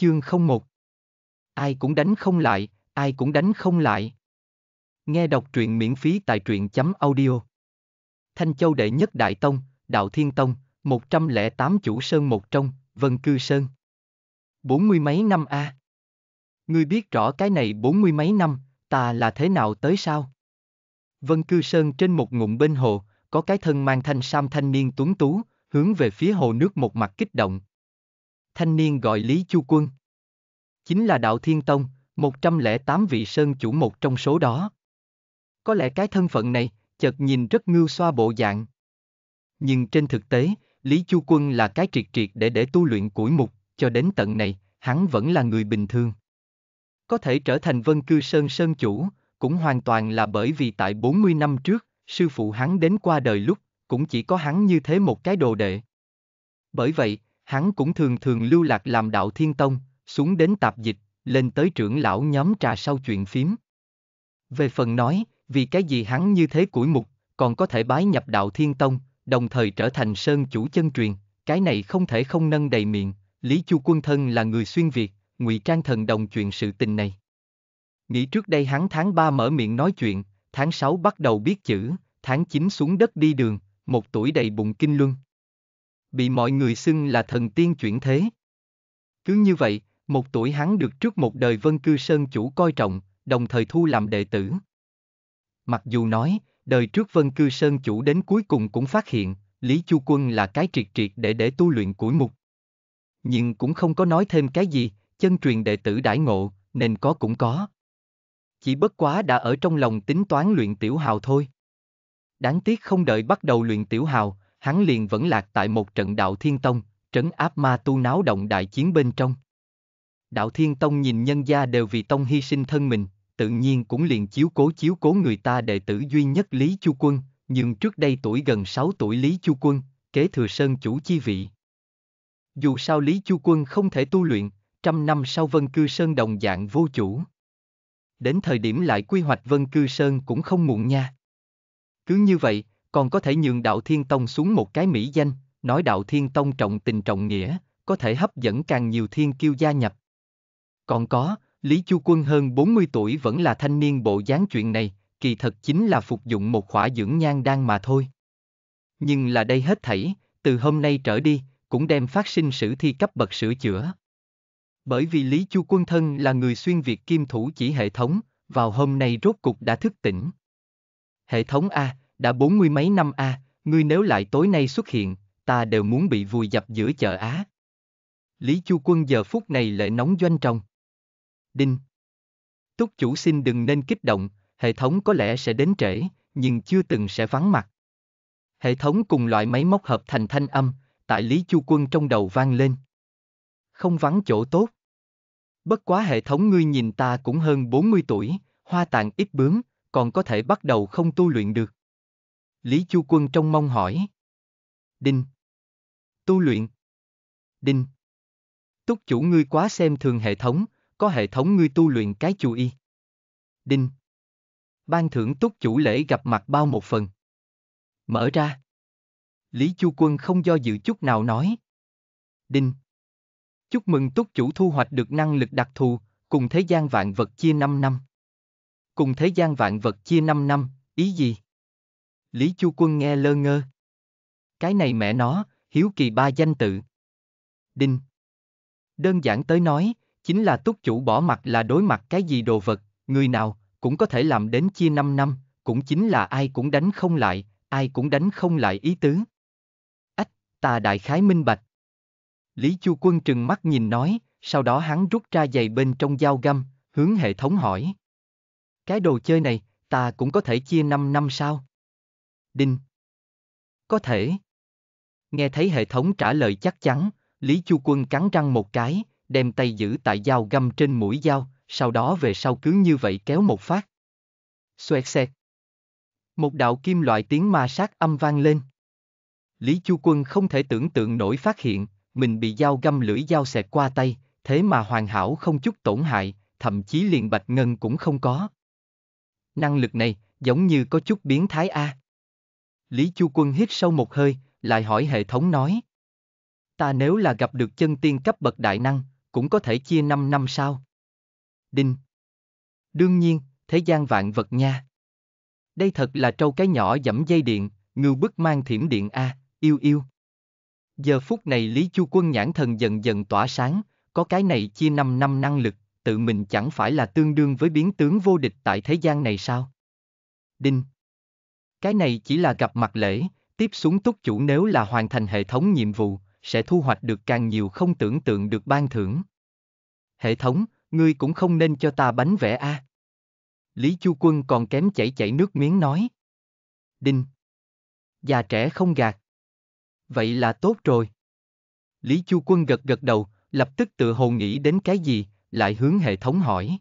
Chương không một Ai cũng đánh không lại, ai cũng đánh không lại. Nghe đọc truyện miễn phí tại truyện chấm audio. Thanh Châu Đệ Nhất Đại Tông, Đạo Thiên Tông, một trăm lẻ tám chủ sơn một trong, Vân Cư Sơn. Bốn mươi mấy năm a. À. Ngươi biết rõ cái này bốn mươi mấy năm, ta là thế nào tới sao? Vân Cư Sơn trên một ngụm bên hồ, có cái thân mang thanh sam thanh niên tuấn tú, hướng về phía hồ nước một mặt kích động, thanh niên gọi Lý Chu Quân. Chính là Đạo Thiên Tông, 108 vị sơn chủ một trong số đó. Có lẽ cái thân phận này, chợt nhìn rất ngưu xoa bộ dạng. Nhưng trên thực tế, Lý Chu Quân là cái triệt triệt để để tu luyện củi mục, cho đến tận này, hắn vẫn là người bình thường. Có thể trở thành vân cư sơn sơn chủ, cũng hoàn toàn là bởi vì tại 40 năm trước, sư phụ hắn đến qua đời lúc, cũng chỉ có hắn như thế một cái đồ đệ. Bởi vậy, hắn cũng thường thường lưu lạc làm đạo thiên tông, xuống đến tạp dịch, lên tới trưởng lão nhóm trà sau chuyện phím. Về phần nói, vì cái gì hắn như thế củi mục, còn có thể bái nhập đạo thiên tông, đồng thời trở thành sơn chủ chân truyền, cái này không thể không nâng đầy miệng, Lý Chu Quân Thân là người xuyên Việt, ngụy trang thần đồng chuyện sự tình này. Nghĩ trước đây hắn tháng 3 mở miệng nói chuyện, tháng 6 bắt đầu biết chữ, tháng 9 xuống đất đi đường, một tuổi đầy bụng kinh luân bị mọi người xưng là thần tiên chuyển thế. Cứ như vậy, một tuổi hắn được trước một đời vân cư sơn chủ coi trọng, đồng thời thu làm đệ tử. Mặc dù nói, đời trước vân cư sơn chủ đến cuối cùng cũng phát hiện, Lý Chu Quân là cái triệt triệt để để tu luyện của mục. Nhưng cũng không có nói thêm cái gì, chân truyền đệ tử đãi ngộ, nên có cũng có. Chỉ bất quá đã ở trong lòng tính toán luyện tiểu hào thôi. Đáng tiếc không đợi bắt đầu luyện tiểu hào, hắn liền vẫn lạc tại một trận đạo thiên tông, trấn áp ma tu náo động đại chiến bên trong. Đạo thiên tông nhìn nhân gia đều vì tông hy sinh thân mình, tự nhiên cũng liền chiếu cố chiếu cố người ta đệ tử duy nhất Lý Chu Quân, nhưng trước đây tuổi gần 6 tuổi Lý Chu Quân, kế thừa sơn chủ chi vị. Dù sao Lý Chu Quân không thể tu luyện, trăm năm sau vân cư sơn đồng dạng vô chủ. Đến thời điểm lại quy hoạch vân cư sơn cũng không muộn nha. Cứ như vậy, còn có thể nhường đạo Thiên Tông xuống một cái mỹ danh, nói đạo Thiên Tông trọng tình trọng nghĩa, có thể hấp dẫn càng nhiều thiên kiêu gia nhập. Còn có, Lý Chu Quân hơn 40 tuổi vẫn là thanh niên bộ dáng chuyện này, kỳ thật chính là phục dụng một khỏa dưỡng nhan đan mà thôi. Nhưng là đây hết thảy, từ hôm nay trở đi, cũng đem phát sinh sử thi cấp bậc sửa chữa. Bởi vì Lý Chu Quân thân là người xuyên Việt kim thủ chỉ hệ thống, vào hôm nay rốt cục đã thức tỉnh. Hệ thống A, đã bốn mươi mấy năm a, à, ngươi nếu lại tối nay xuất hiện, ta đều muốn bị vùi dập giữa chợ Á. Lý Chu Quân giờ phút này lại nóng doanh trong. Đinh. Túc chủ xin đừng nên kích động, hệ thống có lẽ sẽ đến trễ, nhưng chưa từng sẽ vắng mặt. Hệ thống cùng loại máy móc hợp thành thanh âm, tại Lý Chu Quân trong đầu vang lên. Không vắng chỗ tốt. Bất quá hệ thống ngươi nhìn ta cũng hơn 40 tuổi, hoa tàn ít bướm, còn có thể bắt đầu không tu luyện được. Lý Chu Quân trong mong hỏi. Đinh. Tu luyện. Đinh. Túc chủ ngươi quá xem thường hệ thống, có hệ thống ngươi tu luyện cái chù y. Đinh. Ban thưởng túc chủ lễ gặp mặt bao một phần. Mở ra. Lý Chu Quân không do dự chút nào nói. Đinh. Chúc mừng túc chủ thu hoạch được năng lực đặc thù, cùng thế gian vạn vật chia 5 năm. Cùng thế gian vạn vật chia 5 năm, ý gì? Lý Chu Quân nghe lơ ngơ. Cái này mẹ nó, hiếu kỳ ba danh tự. Đinh. Đơn giản tới nói, chính là túc chủ bỏ mặt là đối mặt cái gì đồ vật, người nào, cũng có thể làm đến chia 5 năm, cũng chính là ai cũng đánh không lại, ai cũng đánh không lại ý tứ. Ách, ta đại khái minh bạch. Lý Chu Quân trừng mắt nhìn nói, sau đó hắn rút ra giày bên trong dao găm, hướng hệ thống hỏi. Cái đồ chơi này, ta cũng có thể chia 5 năm sao? Đinh. Có thể. Nghe thấy hệ thống trả lời chắc chắn, Lý Chu Quân cắn răng một cái, đem tay giữ tại dao găm trên mũi dao, sau đó về sau cứ như vậy kéo một phát. Xoẹt xẹt. Một đạo kim loại tiếng ma sát âm vang lên. Lý Chu Quân không thể tưởng tượng nổi phát hiện, mình bị dao găm lưỡi dao xẹt qua tay, thế mà hoàn hảo không chút tổn hại, thậm chí liền bạch ngân cũng không có. Năng lực này, giống như có chút biến thái A. À. Lý Chu Quân hít sâu một hơi, lại hỏi hệ thống nói. Ta nếu là gặp được chân tiên cấp bậc đại năng, cũng có thể chia 5 năm sao? Đinh. Đương nhiên, thế gian vạn vật nha. Đây thật là trâu cái nhỏ dẫm dây điện, ngưu bức mang thiểm điện A, yêu yêu. Giờ phút này Lý Chu Quân nhãn thần dần dần tỏa sáng, có cái này chia 5 năm năng lực, tự mình chẳng phải là tương đương với biến tướng vô địch tại thế gian này sao? Đinh. Cái này chỉ là gặp mặt lễ, tiếp xuống túc chủ nếu là hoàn thành hệ thống nhiệm vụ, sẽ thu hoạch được càng nhiều không tưởng tượng được ban thưởng. Hệ thống, ngươi cũng không nên cho ta bánh vẽ a. À. Lý Chu Quân còn kém chảy chảy nước miếng nói. Đinh. Già trẻ không gạt. Vậy là tốt rồi. Lý Chu Quân gật gật đầu, lập tức tự hồ nghĩ đến cái gì, lại hướng hệ thống hỏi.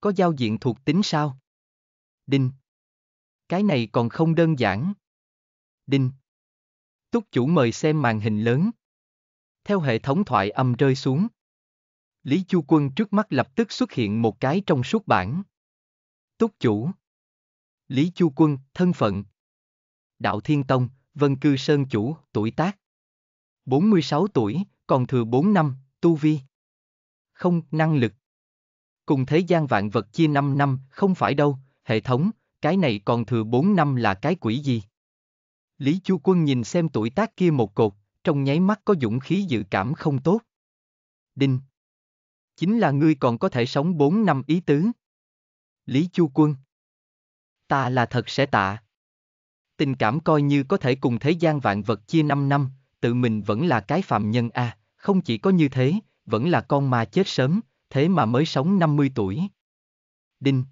Có giao diện thuộc tính sao? Đinh cái này còn không đơn giản. Đinh. Túc chủ mời xem màn hình lớn. Theo hệ thống thoại âm rơi xuống. Lý Chu Quân trước mắt lập tức xuất hiện một cái trong suốt bản. Túc chủ. Lý Chu Quân, thân phận. Đạo Thiên Tông, Vân Cư Sơn Chủ, tuổi tác. 46 tuổi, còn thừa 4 năm, tu vi. Không, năng lực. Cùng thế gian vạn vật chia 5 năm, không phải đâu, hệ thống, cái này còn thừa 4 năm là cái quỷ gì? Lý Chu Quân nhìn xem tuổi tác kia một cột, trong nháy mắt có dũng khí dự cảm không tốt. Đinh. Chính là ngươi còn có thể sống 4 năm ý tứ. Lý Chu Quân. Ta là thật sẽ tạ. Tình cảm coi như có thể cùng thế gian vạn vật chia 5 năm, tự mình vẫn là cái phạm nhân a, à, không chỉ có như thế, vẫn là con ma chết sớm, thế mà mới sống 50 tuổi. Đinh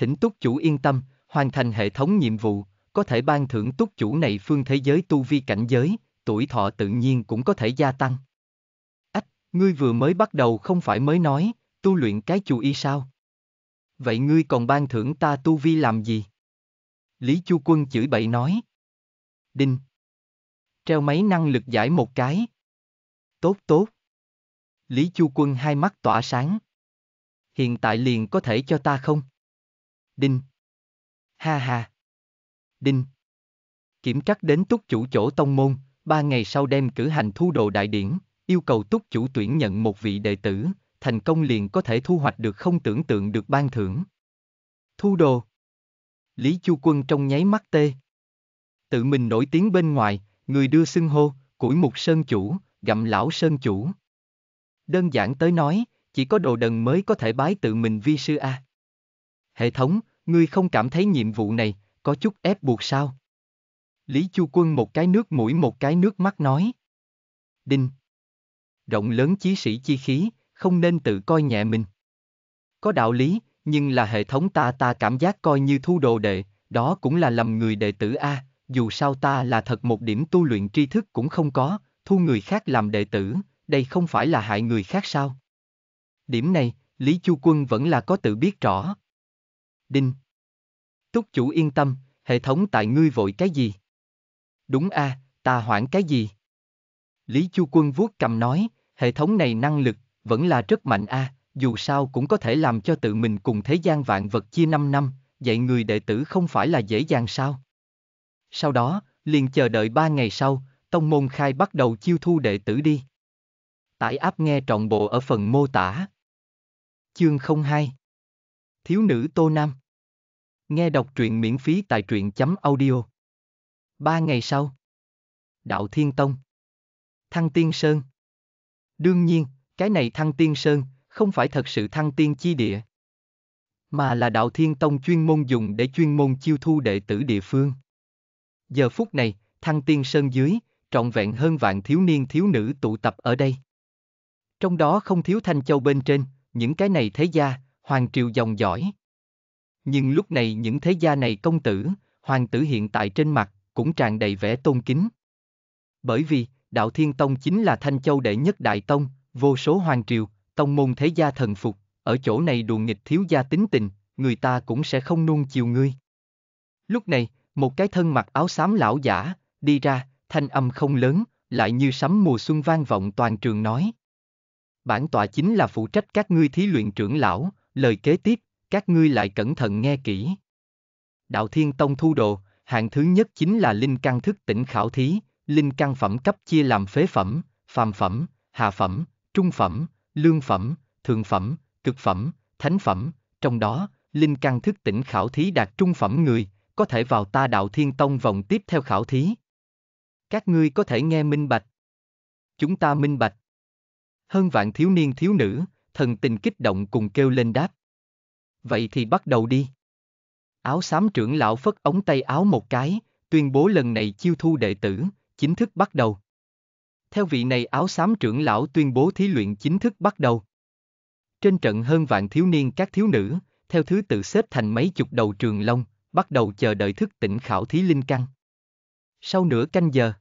thỉnh túc chủ yên tâm, hoàn thành hệ thống nhiệm vụ, có thể ban thưởng túc chủ này phương thế giới tu vi cảnh giới, tuổi thọ tự nhiên cũng có thể gia tăng. Ách, ngươi vừa mới bắt đầu không phải mới nói, tu luyện cái chú y sao? Vậy ngươi còn ban thưởng ta tu vi làm gì? Lý Chu Quân chửi bậy nói. Đinh. Treo máy năng lực giải một cái. Tốt tốt. Lý Chu Quân hai mắt tỏa sáng. Hiện tại liền có thể cho ta không? Đinh. Ha ha. Đinh. Kiểm trắc đến túc chủ chỗ tông môn, ba ngày sau đem cử hành thu đồ đại điển, yêu cầu túc chủ tuyển nhận một vị đệ tử, thành công liền có thể thu hoạch được không tưởng tượng được ban thưởng. Thu đồ. Lý Chu Quân trong nháy mắt tê. Tự mình nổi tiếng bên ngoài, người đưa xưng hô, củi mục sơn chủ, gặm lão sơn chủ. Đơn giản tới nói, chỉ có đồ đần mới có thể bái tự mình vi sư A. Hệ thống, ngươi không cảm thấy nhiệm vụ này, có chút ép buộc sao? Lý Chu Quân một cái nước mũi một cái nước mắt nói. Đinh. Rộng lớn chí sĩ chi khí, không nên tự coi nhẹ mình. Có đạo lý, nhưng là hệ thống ta ta cảm giác coi như thu đồ đệ, đó cũng là lầm người đệ tử A, dù sao ta là thật một điểm tu luyện tri thức cũng không có, thu người khác làm đệ tử, đây không phải là hại người khác sao? Điểm này, Lý Chu Quân vẫn là có tự biết rõ. Đinh. Túc chủ yên tâm, hệ thống tại ngươi vội cái gì? Đúng a, à, ta hoảng cái gì? Lý Chu Quân vuốt cầm nói, hệ thống này năng lực, vẫn là rất mạnh a, à, dù sao cũng có thể làm cho tự mình cùng thế gian vạn vật chia 5 năm, dạy người đệ tử không phải là dễ dàng sao? Sau đó, liền chờ đợi 3 ngày sau, tông môn khai bắt đầu chiêu thu đệ tử đi. Tải áp nghe trọn bộ ở phần mô tả. Chương 02 Thiếu nữ Tô Nam Nghe đọc truyện miễn phí tại truyện chấm audio. Ba ngày sau. Đạo Thiên Tông. Thăng Tiên Sơn. Đương nhiên, cái này Thăng Tiên Sơn, không phải thật sự Thăng Tiên chi địa. Mà là Đạo Thiên Tông chuyên môn dùng để chuyên môn chiêu thu đệ tử địa phương. Giờ phút này, Thăng Tiên Sơn dưới, trọn vẹn hơn vạn thiếu niên thiếu nữ tụ tập ở đây. Trong đó không thiếu Thanh Châu bên trên, những cái này thế gia, hoàng triều dòng dõi nhưng lúc này những thế gia này công tử, hoàng tử hiện tại trên mặt, cũng tràn đầy vẻ tôn kính. Bởi vì, Đạo Thiên Tông chính là Thanh Châu đệ nhất đại tông, vô số hoàng triều, tông môn thế gia thần phục, ở chỗ này đùa nghịch thiếu gia tính tình, người ta cũng sẽ không nuông chiều ngươi. Lúc này, một cái thân mặc áo xám lão giả, đi ra, thanh âm không lớn, lại như sấm mùa xuân vang vọng toàn trường nói. Bản tọa chính là phụ trách các ngươi thí luyện trưởng lão, lời kế tiếp, các ngươi lại cẩn thận nghe kỹ. Đạo Thiên Tông thu đồ, hạng thứ nhất chính là linh căn thức tỉnh khảo thí, linh căn phẩm cấp chia làm phế phẩm, phàm phẩm, hạ phẩm, trung phẩm, lương phẩm, thượng phẩm, cực phẩm, thánh phẩm, trong đó, linh căn thức tỉnh khảo thí đạt trung phẩm người, có thể vào ta đạo thiên tông vòng tiếp theo khảo thí. Các ngươi có thể nghe minh bạch. Chúng ta minh bạch. Hơn vạn thiếu niên thiếu nữ, thần tình kích động cùng kêu lên đáp vậy thì bắt đầu đi. Áo xám trưởng lão phất ống tay áo một cái, tuyên bố lần này chiêu thu đệ tử, chính thức bắt đầu. Theo vị này áo xám trưởng lão tuyên bố thí luyện chính thức bắt đầu. Trên trận hơn vạn thiếu niên các thiếu nữ, theo thứ tự xếp thành mấy chục đầu trường long, bắt đầu chờ đợi thức tỉnh khảo thí linh căn. Sau nửa canh giờ,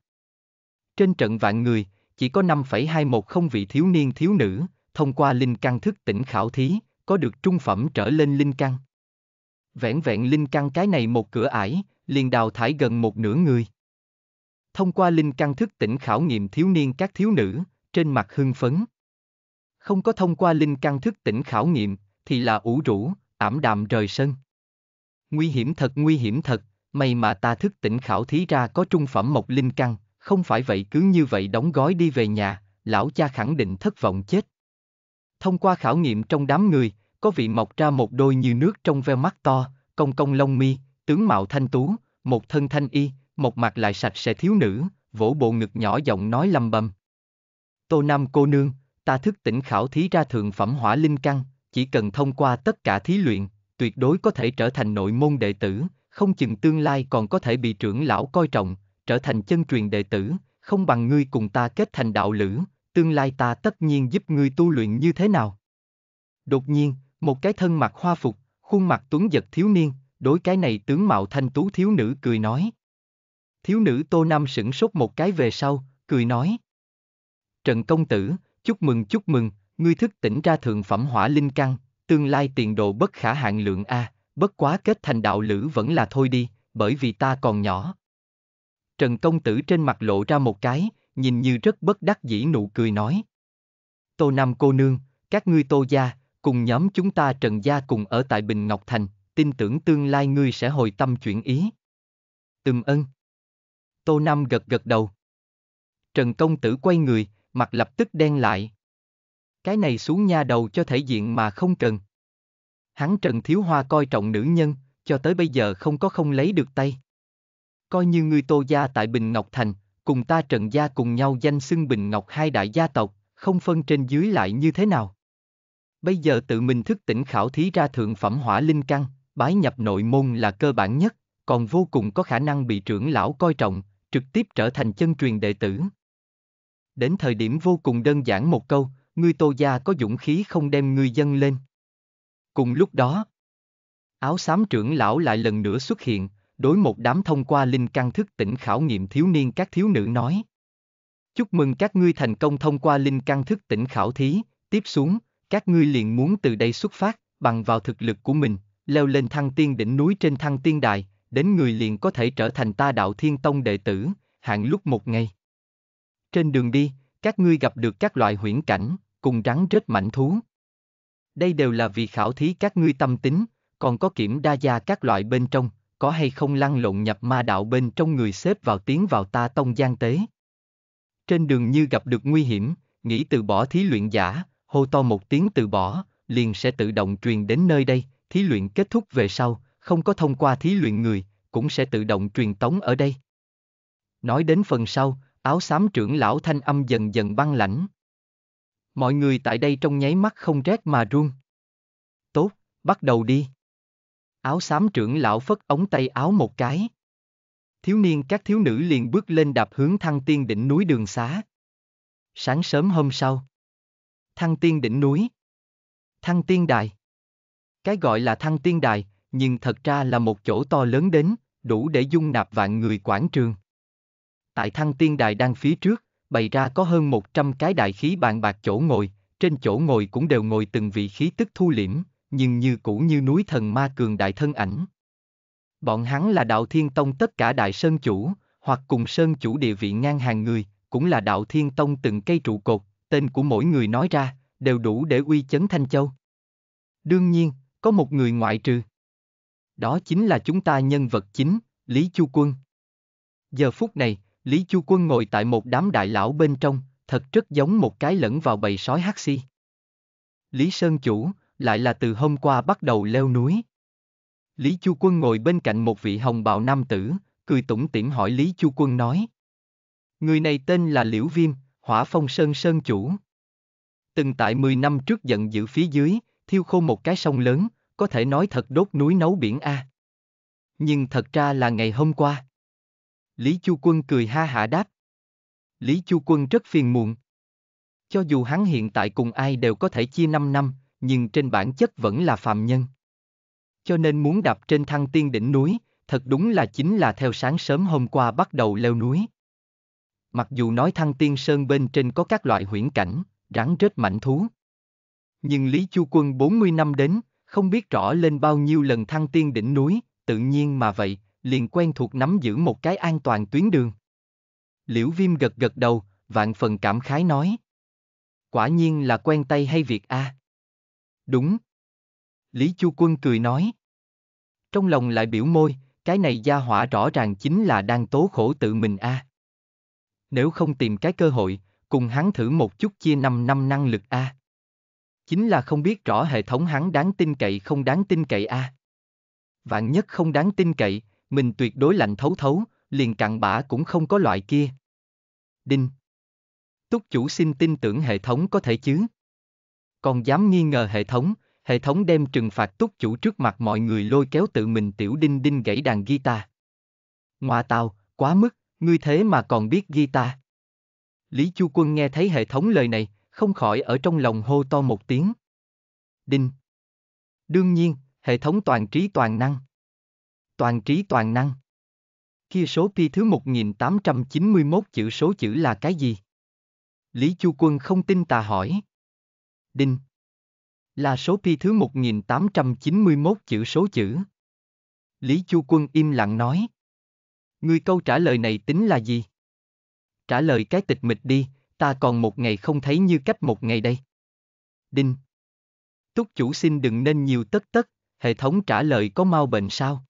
trên trận vạn người, chỉ có 5,210 vị thiếu niên thiếu nữ, thông qua linh căn thức tỉnh khảo thí, có được trung phẩm trở lên linh căn. Vẹn vẹn linh căn cái này một cửa ải, liền đào thải gần một nửa người. Thông qua linh căn thức tỉnh khảo nghiệm thiếu niên các thiếu nữ, trên mặt hưng phấn. Không có thông qua linh căn thức tỉnh khảo nghiệm, thì là ủ rũ, ảm đạm rời sân. Nguy hiểm thật nguy hiểm thật, may mà ta thức tỉnh khảo thí ra có trung phẩm một linh căn, không phải vậy cứ như vậy đóng gói đi về nhà, lão cha khẳng định thất vọng chết. Thông qua khảo nghiệm trong đám người, có vị mọc ra một đôi như nước trong veo mắt to, công công lông mi, tướng mạo thanh tú, một thân thanh y, một mặt lại sạch sẽ thiếu nữ, vỗ bộ ngực nhỏ giọng nói lầm bầm. Tô Nam cô nương, ta thức tỉnh khảo thí ra thượng phẩm hỏa linh căn, chỉ cần thông qua tất cả thí luyện, tuyệt đối có thể trở thành nội môn đệ tử, không chừng tương lai còn có thể bị trưởng lão coi trọng, trở thành chân truyền đệ tử, không bằng ngươi cùng ta kết thành đạo lữ, tương lai ta tất nhiên giúp ngươi tu luyện như thế nào. Đột nhiên, một cái thân mặc hoa phục, khuôn mặt tuấn giật thiếu niên, đối cái này tướng mạo thanh tú thiếu nữ cười nói. Thiếu nữ Tô Nam sửng sốt một cái về sau, cười nói. Trần công tử, chúc mừng chúc mừng, ngươi thức tỉnh ra thượng phẩm hỏa linh căn, tương lai tiền đồ bất khả hạn lượng a, bất quá kết thành đạo lữ vẫn là thôi đi, bởi vì ta còn nhỏ. Trần công tử trên mặt lộ ra một cái, nhìn như rất bất đắc dĩ nụ cười nói. Tô Nam cô nương, các ngươi tô gia, cùng nhóm chúng ta Trần Gia cùng ở tại Bình Ngọc Thành, tin tưởng tương lai ngươi sẽ hồi tâm chuyển ý. Ừm ân. Tô Nam gật gật đầu. Trần Công Tử quay người, mặt lập tức đen lại. Cái này xuống nha đầu cho thể diện mà không cần. Hắn Trần Thiếu Hoa coi trọng nữ nhân, cho tới bây giờ không có không lấy được tay. Coi như ngươi Tô Gia tại Bình Ngọc Thành, cùng ta Trần Gia cùng nhau danh xưng Bình Ngọc hai đại gia tộc, không phân trên dưới lại như thế nào. Bây giờ tự mình thức tỉnh khảo thí ra thượng phẩm hỏa linh căn, bái nhập nội môn là cơ bản nhất, còn vô cùng có khả năng bị trưởng lão coi trọng, trực tiếp trở thành chân truyền đệ tử. Đến thời điểm vô cùng đơn giản một câu, ngươi tô gia có dũng khí không đem ngươi dân lên. Cùng lúc đó, áo xám trưởng lão lại lần nữa xuất hiện, đối một đám thông qua linh căn thức tỉnh khảo nghiệm thiếu niên các thiếu nữ nói. Chúc mừng các ngươi thành công thông qua linh căn thức tỉnh khảo thí, tiếp xuống, các ngươi liền muốn từ đây xuất phát, bằng vào thực lực của mình, leo lên thăng tiên đỉnh núi trên thăng tiên đài, đến người liền có thể trở thành ta đạo thiên tông đệ tử, hạn lúc một ngày. Trên đường đi, các ngươi gặp được các loại huyễn cảnh, cùng rắn rết mảnh thú. Đây đều là vì khảo thí các ngươi tâm tính, còn có kiểm đa gia các loại bên trong, có hay không lăn lộn nhập ma đạo bên trong người xếp vào tiến vào ta tông gian tế. Trên đường như gặp được nguy hiểm, nghĩ từ bỏ thí luyện giả, hô to một tiếng từ bỏ, liền sẽ tự động truyền đến nơi đây, thí luyện kết thúc về sau, không có thông qua thí luyện người, cũng sẽ tự động truyền tống ở đây. Nói đến phần sau, áo xám trưởng lão thanh âm dần dần băng lãnh. Mọi người tại đây trong nháy mắt không rét mà run. Tốt, bắt đầu đi. Áo xám trưởng lão phất ống tay áo một cái. Thiếu niên các thiếu nữ liền bước lên đạp hướng thăng tiên đỉnh núi đường xá. Sáng sớm hôm sau, Thăng Tiên đỉnh núi. Thăng Tiên Đài. Cái gọi là Thăng Tiên Đài, nhưng thật ra là một chỗ to lớn đến, đủ để dung nạp vạn người quảng trường. Tại Thăng Tiên Đài đang phía trước, bày ra có hơn 100 cái đại khí bàn bạc chỗ ngồi, trên chỗ ngồi cũng đều ngồi từng vị khí tức thu liễm, nhưng như cũ như núi thần ma cường đại thân ảnh. Bọn hắn là đạo thiên tông tất cả đại sơn chủ, hoặc cùng sơn chủ địa vị ngang hàng người, cũng là đạo thiên tông từng cây trụ cột, tên của mỗi người nói ra, đều đủ để uy chấn Thanh Châu. Đương nhiên, có một người ngoại trừ. Đó chính là chúng ta nhân vật chính, Lý Chu Quân. Giờ phút này, Lý Chu Quân ngồi tại một đám đại lão bên trong, thật rất giống một cái lẫn vào bầy sói hắc si. Lý Sơn Chủ, lại là từ hôm qua bắt đầu leo núi. Lý Chu Quân ngồi bên cạnh một vị hồng bào nam tử, cười tủm tỉm hỏi Lý Chu Quân nói. Người này tên là Liễu Viêm, hỏa phong sơn sơn chủ. Từng tại 10 năm trước giận dữ phía dưới, thiêu khô một cái sông lớn, có thể nói thật đốt núi nấu biển A. Nhưng thật ra là ngày hôm qua. Lý Chu Quân cười ha hả đáp. Lý Chu Quân rất phiền muộn. Cho dù hắn hiện tại cùng ai đều có thể chia 5 năm, nhưng trên bản chất vẫn là phàm nhân. Cho nên muốn đạp trên thăng tiên đỉnh núi, thật đúng là chính là theo sáng sớm hôm qua bắt đầu leo núi mặc dù nói thăng tiên sơn bên trên có các loại huyễn cảnh, rắn rết mạnh thú. Nhưng Lý Chu Quân 40 năm đến, không biết rõ lên bao nhiêu lần thăng tiên đỉnh núi, tự nhiên mà vậy, liền quen thuộc nắm giữ một cái an toàn tuyến đường. Liễu Viêm gật gật đầu, vạn phần cảm khái nói. Quả nhiên là quen tay hay việc a. À? Đúng. Lý Chu Quân cười nói. Trong lòng lại biểu môi, cái này gia hỏa rõ ràng chính là đang tố khổ tự mình a. À nếu không tìm cái cơ hội, cùng hắn thử một chút chia 5 năm năng lực A. Chính là không biết rõ hệ thống hắn đáng tin cậy không đáng tin cậy A. Vạn nhất không đáng tin cậy, mình tuyệt đối lạnh thấu thấu, liền cặn bã cũng không có loại kia. Đinh. Túc chủ xin tin tưởng hệ thống có thể chứ. Còn dám nghi ngờ hệ thống, hệ thống đem trừng phạt túc chủ trước mặt mọi người lôi kéo tự mình tiểu đinh đinh gãy đàn guitar. Ngoà tao, quá mức, Ngươi thế mà còn biết guitar? Lý Chu Quân nghe thấy hệ thống lời này, không khỏi ở trong lòng hô to một tiếng. Đinh. Đương nhiên, hệ thống toàn trí toàn năng. Toàn trí toàn năng. Kia số pi thứ 1891 chữ số chữ là cái gì? Lý Chu Quân không tin tà hỏi. Đinh. Là số pi thứ 1891 chữ số chữ. Lý Chu Quân im lặng nói. Ngươi câu trả lời này tính là gì? Trả lời cái tịch mịch đi, ta còn một ngày không thấy như cách một ngày đây. Đinh. Túc chủ xin đừng nên nhiều tất tất, hệ thống trả lời có mau bệnh sao?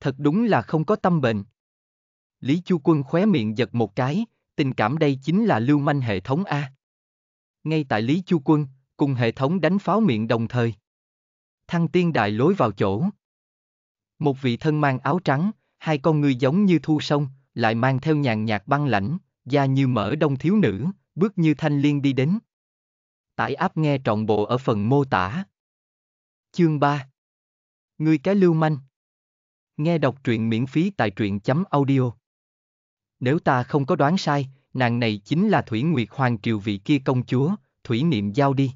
Thật đúng là không có tâm bệnh. Lý Chu Quân khóe miệng giật một cái, tình cảm đây chính là lưu manh hệ thống A. Ngay tại Lý Chu Quân, cùng hệ thống đánh pháo miệng đồng thời. Thăng tiên đại lối vào chỗ. Một vị thân mang áo trắng, hai con ngươi giống như thu sông, lại mang theo nhàn nhạt băng lãnh, da như mỡ đông thiếu nữ, bước như thanh liên đi đến. Tải áp nghe trọn bộ ở phần mô tả. Chương 3 Người cái lưu manh Nghe đọc truyện miễn phí tại truyện chấm audio Nếu ta không có đoán sai, nàng này chính là Thủy Nguyệt Hoàng Triều vị kia công chúa, Thủy Niệm Giao đi.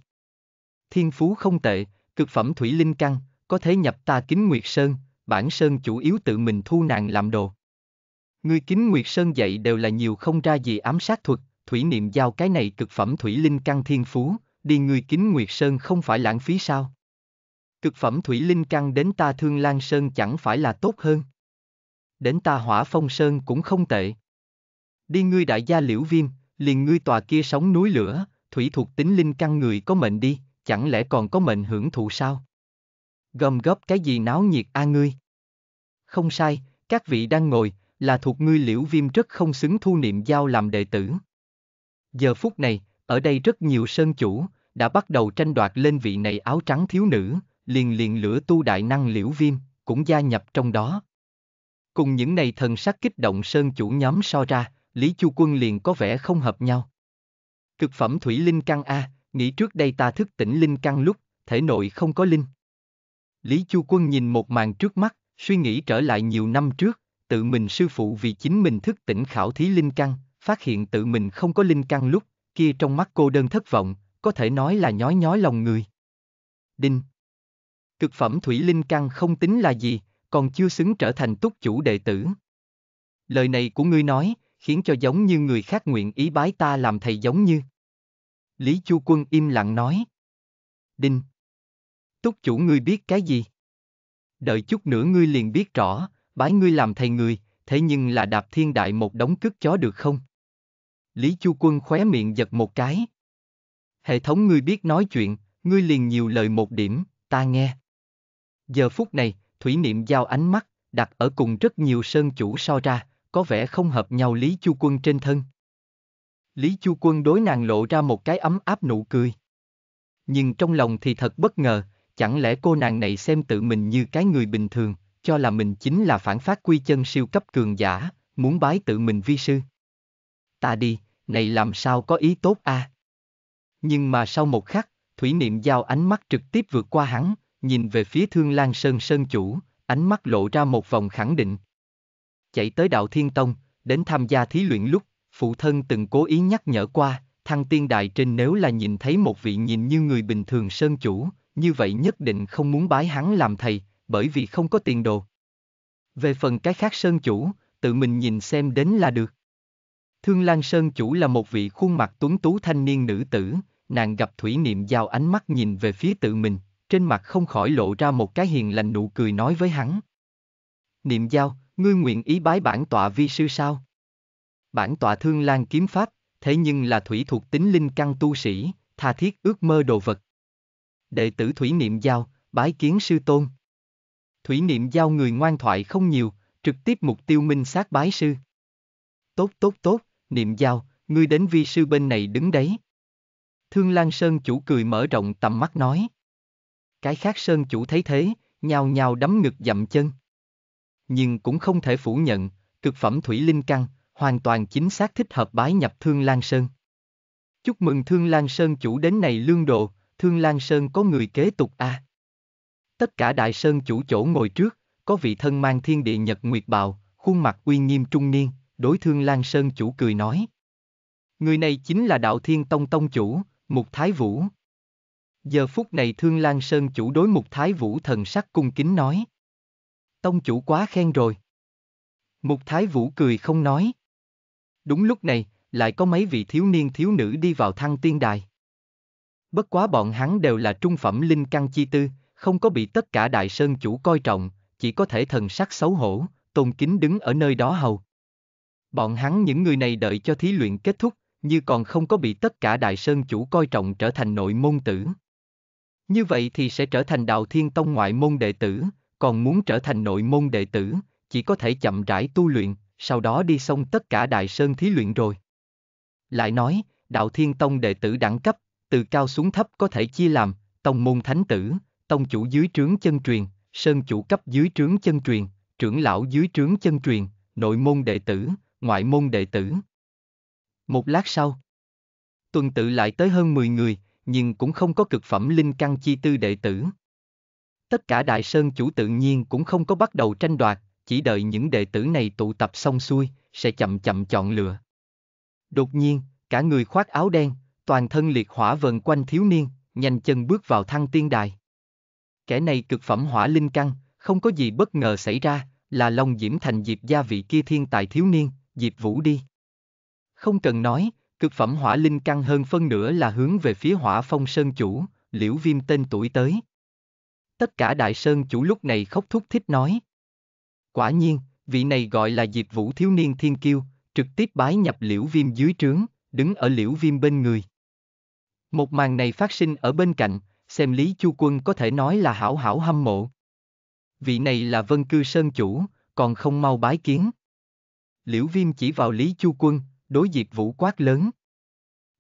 Thiên phú không tệ, cực phẩm Thủy Linh Căng, có thể nhập ta kính Nguyệt Sơn, bản sơn chủ yếu tự mình thu nàng làm đồ. Ngươi kính Nguyệt Sơn dạy đều là nhiều không ra gì ám sát thuật, thủy niệm giao cái này cực phẩm thủy linh căn thiên phú, đi ngươi kính Nguyệt Sơn không phải lãng phí sao? Cực phẩm thủy linh căn đến ta thương Lan Sơn chẳng phải là tốt hơn. Đến ta hỏa phong Sơn cũng không tệ. Đi ngươi đại gia liễu viêm, liền ngươi tòa kia sống núi lửa, thủy thuộc tính linh căn người có mệnh đi, chẳng lẽ còn có mệnh hưởng thụ sao? gom góp cái gì náo nhiệt a à ngươi. Không sai, các vị đang ngồi, là thuộc ngươi liễu viêm rất không xứng thu niệm giao làm đệ tử. Giờ phút này, ở đây rất nhiều sơn chủ, đã bắt đầu tranh đoạt lên vị này áo trắng thiếu nữ, liền liền lửa tu đại năng liễu viêm, cũng gia nhập trong đó. Cùng những này thần sắc kích động sơn chủ nhóm so ra, Lý Chu Quân liền có vẻ không hợp nhau. Cực phẩm thủy linh căn A, nghĩ trước đây ta thức tỉnh linh căn lúc, thể nội không có linh. Lý Chu Quân nhìn một màn trước mắt, suy nghĩ trở lại nhiều năm trước, tự mình sư phụ vì chính mình thức tỉnh khảo thí linh căn, phát hiện tự mình không có linh căn lúc, kia trong mắt cô đơn thất vọng, có thể nói là nhói nhói lòng người. Đinh Cực phẩm thủy linh căn không tính là gì, còn chưa xứng trở thành túc chủ đệ tử. Lời này của ngươi nói, khiến cho giống như người khác nguyện ý bái ta làm thầy giống như. Lý Chu Quân im lặng nói. Đinh Túc chủ ngươi biết cái gì? Đợi chút nữa ngươi liền biết rõ, bái ngươi làm thầy người, thế nhưng là đạp thiên đại một đống cứt chó được không? Lý Chu Quân khóe miệng giật một cái. Hệ thống ngươi biết nói chuyện, ngươi liền nhiều lời một điểm, ta nghe. Giờ phút này, Thủy Niệm giao ánh mắt, đặt ở cùng rất nhiều sơn chủ so ra, có vẻ không hợp nhau Lý Chu Quân trên thân. Lý Chu Quân đối nàng lộ ra một cái ấm áp nụ cười. Nhưng trong lòng thì thật bất ngờ, chẳng lẽ cô nàng này xem tự mình như cái người bình thường, cho là mình chính là phản phát quy chân siêu cấp cường giả, muốn bái tự mình vi sư. Ta đi, này làm sao có ý tốt a? À? Nhưng mà sau một khắc, Thủy Niệm giao ánh mắt trực tiếp vượt qua hắn, nhìn về phía Thương Lan Sơn Sơn Chủ, ánh mắt lộ ra một vòng khẳng định. Chạy tới Đạo Thiên Tông, đến tham gia thí luyện lúc, phụ thân từng cố ý nhắc nhở qua, thăng tiên đại trên nếu là nhìn thấy một vị nhìn như người bình thường Sơn Chủ, như vậy nhất định không muốn bái hắn làm thầy, bởi vì không có tiền đồ. Về phần cái khác Sơn Chủ, tự mình nhìn xem đến là được. Thương Lan Sơn Chủ là một vị khuôn mặt tuấn tú thanh niên nữ tử, nàng gặp Thủy Niệm Giao ánh mắt nhìn về phía tự mình, trên mặt không khỏi lộ ra một cái hiền lành nụ cười nói với hắn. Niệm Giao, ngươi nguyện ý bái bản tọa vi sư sao? Bản tọa Thương Lan kiếm pháp, thế nhưng là thủy thuộc tính linh căn tu sĩ, tha thiết ước mơ đồ vật, đệ tử Thủy Niệm Giao, bái kiến sư tôn. Thủy Niệm Giao người ngoan thoại không nhiều, trực tiếp mục tiêu minh sát bái sư. Tốt tốt tốt, Niệm Giao, ngươi đến vi sư bên này đứng đấy. Thương Lan Sơn chủ cười mở rộng tầm mắt nói. Cái khác Sơn chủ thấy thế, nhào nhào đấm ngực dậm chân. Nhưng cũng không thể phủ nhận, cực phẩm Thủy Linh Căn, hoàn toàn chính xác thích hợp bái nhập Thương Lan Sơn. Chúc mừng Thương Lan Sơn chủ đến này lương độ, Thương Lan Sơn có người kế tục à? Tất cả đại sơn chủ chỗ ngồi trước, có vị thân mang thiên địa nhật nguyệt bào, khuôn mặt uy nghiêm trung niên, đối Thương Lan Sơn chủ cười nói. Người này chính là đạo thiên tông tông chủ, Mục Thái Vũ. Giờ phút này Thương Lan Sơn chủ đối Mục Thái Vũ thần sắc cung kính nói. Tông chủ quá khen rồi. Mục Thái Vũ cười không nói. Đúng lúc này, lại có mấy vị thiếu niên thiếu nữ đi vào thăng tiên đài. Bất quá bọn hắn đều là trung phẩm linh căn chi tư, không có bị tất cả đại sơn chủ coi trọng, chỉ có thể thần sắc xấu hổ, tôn kính đứng ở nơi đó hầu. Bọn hắn những người này đợi cho thí luyện kết thúc, như còn không có bị tất cả đại sơn chủ coi trọng trở thành nội môn tử. Như vậy thì sẽ trở thành đạo thiên tông ngoại môn đệ tử, còn muốn trở thành nội môn đệ tử, chỉ có thể chậm rãi tu luyện, sau đó đi xong tất cả đại sơn thí luyện rồi. Lại nói, đạo thiên tông đệ tử đẳng cấp, từ cao xuống thấp có thể chia làm, tông môn thánh tử, tông chủ dưới trướng chân truyền, sơn chủ cấp dưới trướng chân truyền, trưởng lão dưới trướng chân truyền, nội môn đệ tử, ngoại môn đệ tử. Một lát sau, tuần tự lại tới hơn 10 người, nhưng cũng không có cực phẩm linh căn chi tư đệ tử. Tất cả đại sơn chủ tự nhiên cũng không có bắt đầu tranh đoạt, chỉ đợi những đệ tử này tụ tập xong xuôi, sẽ chậm chậm chọn lựa. Đột nhiên, cả người khoác áo đen, toàn thân liệt hỏa vần quanh thiếu niên, nhanh chân bước vào thăng tiên đài. Kẻ này cực phẩm hỏa linh căn, không có gì bất ngờ xảy ra, là Long Diễm Thành Diệp gia vị kia thiên tài thiếu niên, Diệp Vũ đi. Không cần nói, cực phẩm hỏa linh căn hơn phân nửa là hướng về phía hỏa phong sơn chủ, liễu viêm tên tuổi tới. Tất cả đại sơn chủ lúc này khóc thúc thích nói. Quả nhiên, vị này gọi là Diệp Vũ thiếu niên thiên kiêu, trực tiếp bái nhập liễu viêm dưới trướng, đứng ở liễu viêm bên người. Một màn này phát sinh ở bên cạnh, xem Lý Chu Quân có thể nói là hảo hảo hâm mộ. Vị này là vân cư sơn chủ, còn không mau bái kiến. Liễu Viêm chỉ vào Lý Chu Quân, đối Diệp Vũ quát lớn.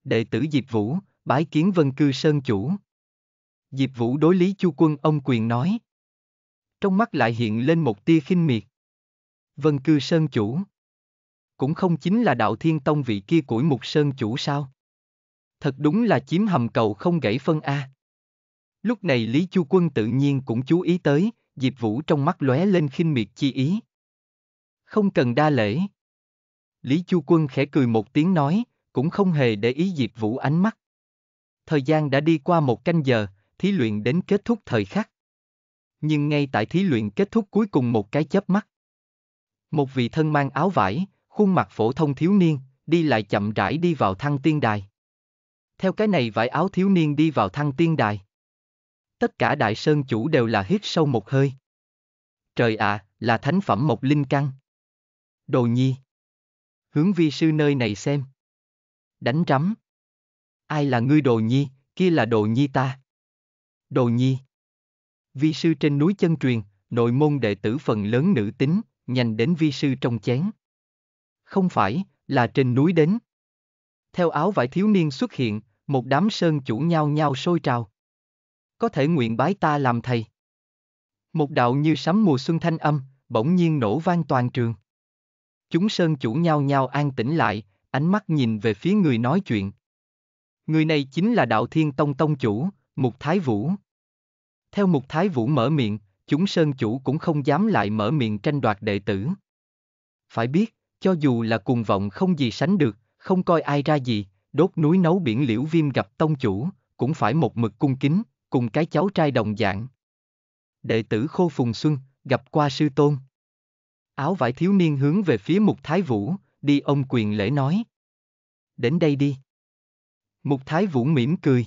Đệ tử Diệp Vũ, bái kiến vân cư sơn chủ. Diệp Vũ đối Lý Chu Quân ông quyền nói. Trong mắt lại hiện lên một tia khinh miệt. Vân cư sơn chủ. Cũng không chính là đạo thiên tông vị kia của mục sơn chủ sao? thật đúng là chiếm hầm cầu không gãy phân A. Lúc này Lý Chu Quân tự nhiên cũng chú ý tới, Diệp Vũ trong mắt lóe lên khinh miệt chi ý. Không cần đa lễ. Lý Chu Quân khẽ cười một tiếng nói, cũng không hề để ý Diệp Vũ ánh mắt. Thời gian đã đi qua một canh giờ, thí luyện đến kết thúc thời khắc. Nhưng ngay tại thí luyện kết thúc cuối cùng một cái chớp mắt. Một vị thân mang áo vải, khuôn mặt phổ thông thiếu niên, đi lại chậm rãi đi vào thăng tiên đài. Theo cái này vải áo thiếu niên đi vào thăng tiên đài. Tất cả đại sơn chủ đều là hít sâu một hơi. Trời ạ, à, là thánh phẩm mộc linh căn. Đồ nhi. Hướng vi sư nơi này xem. Đánh trắm. Ai là ngươi đồ nhi, kia là đồ nhi ta. Đồ nhi. Vi sư trên núi chân truyền, nội môn đệ tử phần lớn nữ tính, nhanh đến vi sư trong chén. Không phải, là trên núi đến. Theo áo vải thiếu niên xuất hiện, một đám sơn chủ nhao nhao sôi trào. Có thể nguyện bái ta làm thầy. Một đạo như sấm mùa xuân thanh âm, bỗng nhiên nổ vang toàn trường. Chúng sơn chủ nhao nhao an tĩnh lại, ánh mắt nhìn về phía người nói chuyện. Người này chính là đạo thiên tông tông chủ, Mục Thái Vũ. Theo Mục Thái Vũ mở miệng, chúng sơn chủ cũng không dám lại mở miệng tranh đoạt đệ tử. Phải biết, cho dù là cuồng vọng không gì sánh được, không coi ai ra gì, đốt núi nấu biển liễu viêm gặp tông chủ, cũng phải một mực cung kính, cùng cái cháu trai đồng dạng. Đệ tử Khô Phùng Xuân, gặp qua sư tôn. Áo vải thiếu niên hướng về phía Mục Thái Vũ, đi ông quyền lễ nói. Đến đây đi. Mục Thái Vũ mỉm cười.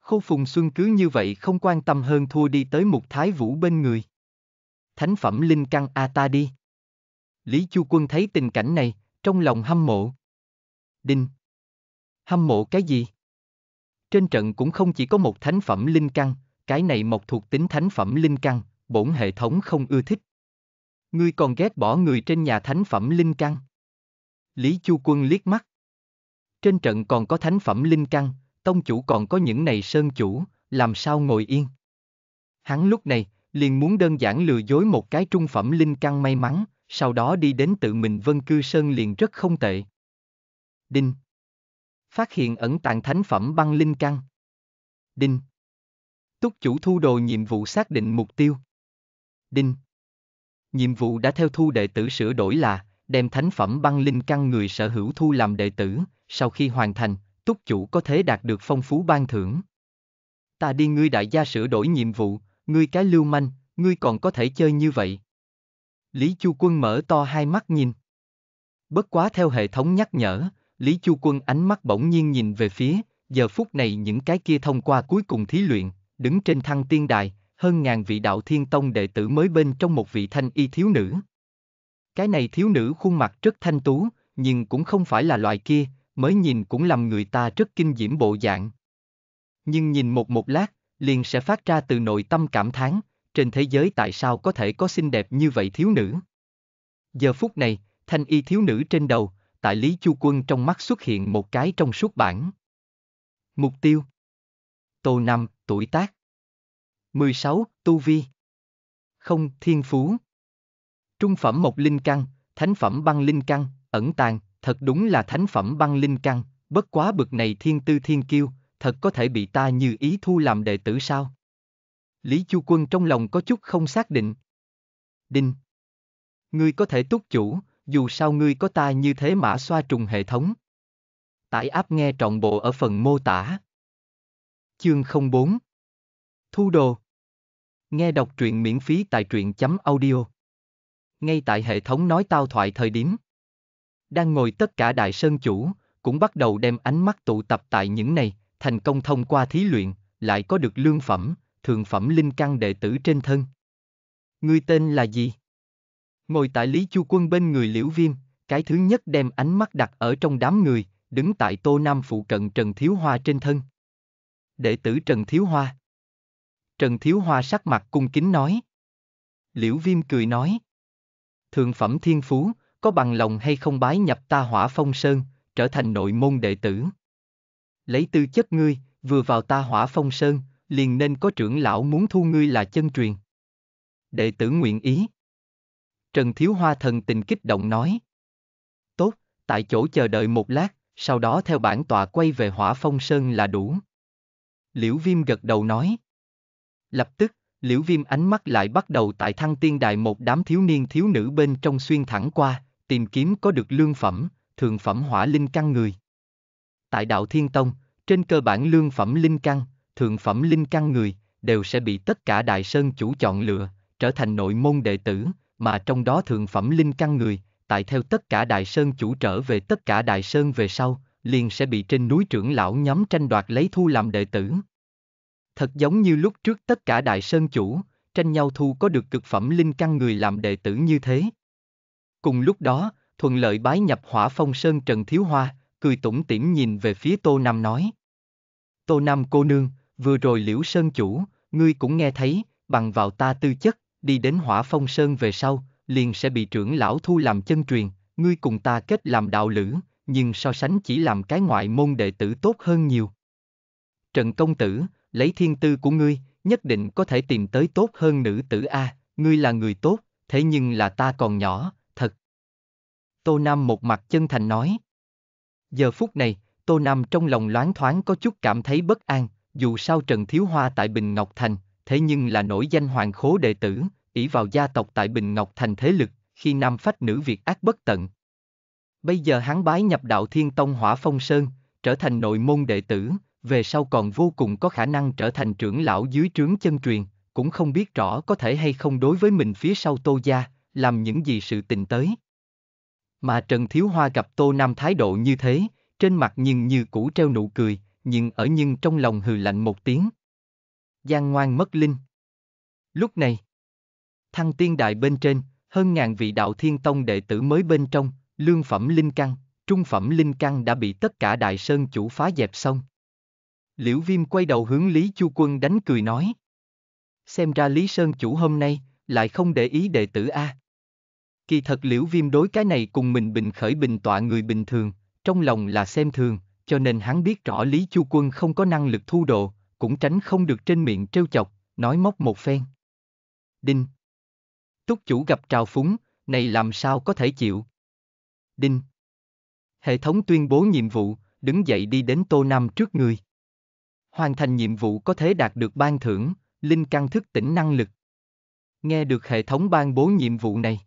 Khô Phùng Xuân cứ như vậy không quan tâm hơn thua đi tới Mục Thái Vũ bên người. Thánh phẩm linh căn A ta đi. Lý Chu Quân thấy tình cảnh này, trong lòng hâm mộ. Đinh, Hâm mộ cái gì? Trên trận cũng không chỉ có một thánh phẩm linh căn, cái này một thuộc tính thánh phẩm linh căn, bổn hệ thống không ưa thích. Ngươi còn ghét bỏ người trên nhà thánh phẩm linh căn. Lý Chu Quân liếc mắt. Trên trận còn có thánh phẩm linh căn, tông chủ còn có những này sơn chủ, làm sao ngồi yên. Hắn lúc này, liền muốn đơn giản lừa dối một cái trung phẩm linh căn may mắn, sau đó đi đến tự mình vân cư sơn liền rất không tệ. Đinh, Phát hiện ẩn tàng thánh phẩm băng linh căn. Đinh. Túc chủ thu đồ nhiệm vụ xác định mục tiêu. Đinh. Nhiệm vụ đã theo thu đệ tử sửa đổi là đem thánh phẩm băng linh căn người sở hữu thu làm đệ tử, sau khi hoàn thành, túc chủ có thể đạt được phong phú ban thưởng. Ta đi ngươi đại gia sửa đổi nhiệm vụ, ngươi cái lưu manh, ngươi còn có thể chơi như vậy. Lý Chu Quân mở to hai mắt nhìn. Bất quá theo hệ thống nhắc nhở, Lý Chu Quân ánh mắt bỗng nhiên nhìn về phía, giờ phút này những cái kia thông qua cuối cùng thí luyện, đứng trên thăng tiên đài, hơn ngàn vị đạo thiên tông đệ tử mới bên trong một vị thanh y thiếu nữ. Cái này thiếu nữ khuôn mặt rất thanh tú, nhưng cũng không phải là loại kia, mới nhìn cũng làm người ta rất kinh diễm bộ dạng. Nhưng nhìn một một lát, liền sẽ phát ra từ nội tâm cảm thán, trên thế giới tại sao có thể có xinh đẹp như vậy thiếu nữ. Giờ phút này, thanh y thiếu nữ trên đầu, tại Lý Chu Quân trong mắt xuất hiện một cái trong suốt bản. Mục tiêu Tô Nam tuổi tác 16, tu vi Không, thiên phú Trung phẩm một linh căn, thánh phẩm băng linh căn, ẩn tàng, thật đúng là thánh phẩm băng linh căn, bất quá bực này thiên tư thiên kiêu, thật có thể bị ta như ý thu làm đệ tử sao? Lý Chu Quân trong lòng có chút không xác định. Đinh. Ngươi có thể túc chủ, dù sao ngươi có ta như thế mã xoa trùng hệ thống. Tải áp nghe trọn bộ ở phần mô tả. Chương 04 Thu đồ Nghe đọc truyện miễn phí tại truyện chấm audio. Ngay tại hệ thống nói tao thoại thời điểm. Đang ngồi tất cả đại sơn chủ, cũng bắt đầu đem ánh mắt tụ tập tại những này, thành công thông qua thí luyện, lại có được lương phẩm, thường phẩm linh căn đệ tử trên thân. Ngươi tên là gì? Ngồi tại Lý Chu Quân bên người Liễu Viêm, cái thứ nhất đem ánh mắt đặt ở trong đám người, đứng tại Tô Nam phụ cận Trần Thiếu Hoa trên thân. Đệ tử Trần Thiếu Hoa Trần Thiếu Hoa sắc mặt cung kính nói. Liễu Viêm cười nói. Thượng phẩm thiên phú, có bằng lòng hay không bái nhập ta hỏa phong sơn, trở thành nội môn đệ tử. Lấy tư chất ngươi, vừa vào ta hỏa phong sơn, liền nên có trưởng lão muốn thu ngươi là chân truyền. Đệ tử nguyện ý. Trần Thiếu Hoa thần tình kích động nói. Tốt, tại chỗ chờ đợi một lát, sau đó theo bản tọa quay về hỏa phong sơn là đủ. Liễu Viêm gật đầu nói. Lập tức, Liễu Viêm ánh mắt lại bắt đầu tại thăng tiên đài một đám thiếu niên thiếu nữ bên trong xuyên thẳng qua, tìm kiếm có được lương phẩm, thường phẩm hỏa linh căn người. Tại đạo Thiên Tông, trên cơ bản lương phẩm linh căn, thượng phẩm linh căn người đều sẽ bị tất cả đại sơn chủ chọn lựa, trở thành nội môn đệ tử, mà trong đó thượng phẩm linh căn người, tại theo tất cả đại sơn chủ trở về tất cả đại sơn về sau, liền sẽ bị trên núi trưởng lão nhóm tranh đoạt lấy thu làm đệ tử. Thật giống như lúc trước tất cả đại sơn chủ, tranh nhau thu có được cực phẩm linh căn người làm đệ tử như thế. Cùng lúc đó, thuận lợi bái nhập hỏa phong sơn Trần Thiếu Hoa, cười tủm tỉm nhìn về phía Tô Nam nói. Tô Nam cô nương, vừa rồi liễu sơn chủ, ngươi cũng nghe thấy, bằng vào ta tư chất, đi đến hỏa phong sơn về sau, liền sẽ bị trưởng lão thu làm chân truyền, ngươi cùng ta kết làm đạo lữ, nhưng so sánh chỉ làm cái ngoại môn đệ tử tốt hơn nhiều. Trần công tử, lấy thiên tư của ngươi, nhất định có thể tìm tới tốt hơn nữ tử A, ngươi là người tốt, thế nhưng là ta còn nhỏ, thật. Tô Nam một mặt chân thành nói. Giờ phút này, Tô Nam trong lòng loáng thoáng có chút cảm thấy bất an, dù sao Trần Thiếu Hoa tại Bình Ngọc Thành, thế nhưng là nổi danh hoàng khố đệ tử, ỷ vào gia tộc tại Bình Ngọc thành thế lực, khi nam phách nữ Việt ác bất tận. Bây giờ hắn bái nhập đạo Thiên Tông Hỏa Phong Sơn, trở thành nội môn đệ tử, về sau còn vô cùng có khả năng trở thành trưởng lão dưới trướng chân truyền, cũng không biết rõ có thể hay không đối với mình phía sau Tô Gia, làm những gì sự tình tới. Mà Trần Thiếu Hoa gặp Tô Nam thái độ như thế, trên mặt nhưng như cũ treo nụ cười, nhưng ở nhưng trong lòng hừ lạnh một tiếng gian ngoan mất linh. Lúc này, thăng tiên đại bên trên, hơn ngàn vị đạo thiên tông đệ tử mới bên trong, lương phẩm linh căn, trung phẩm linh căn đã bị tất cả đại sơn chủ phá dẹp xong. Liễu Viêm quay đầu hướng Lý Chu Quân đánh cười nói. Xem ra Lý Sơn chủ hôm nay, lại không để ý đệ tử A. Kỳ thật Liễu Viêm đối cái này cùng mình bình khởi bình tọa người bình thường, trong lòng là xem thường, cho nên hắn biết rõ Lý Chu Quân không có năng lực thu đồ, cũng tránh không được trên miệng trêu chọc, nói móc một phen. Đinh. Túc chủ gặp trào phúng, này làm sao có thể chịu? Đinh. Hệ thống tuyên bố nhiệm vụ, đứng dậy đi đến Tô Nam trước người. Hoàn thành nhiệm vụ có thể đạt được ban thưởng, linh căn thức tỉnh năng lực. Nghe được hệ thống ban bố nhiệm vụ này.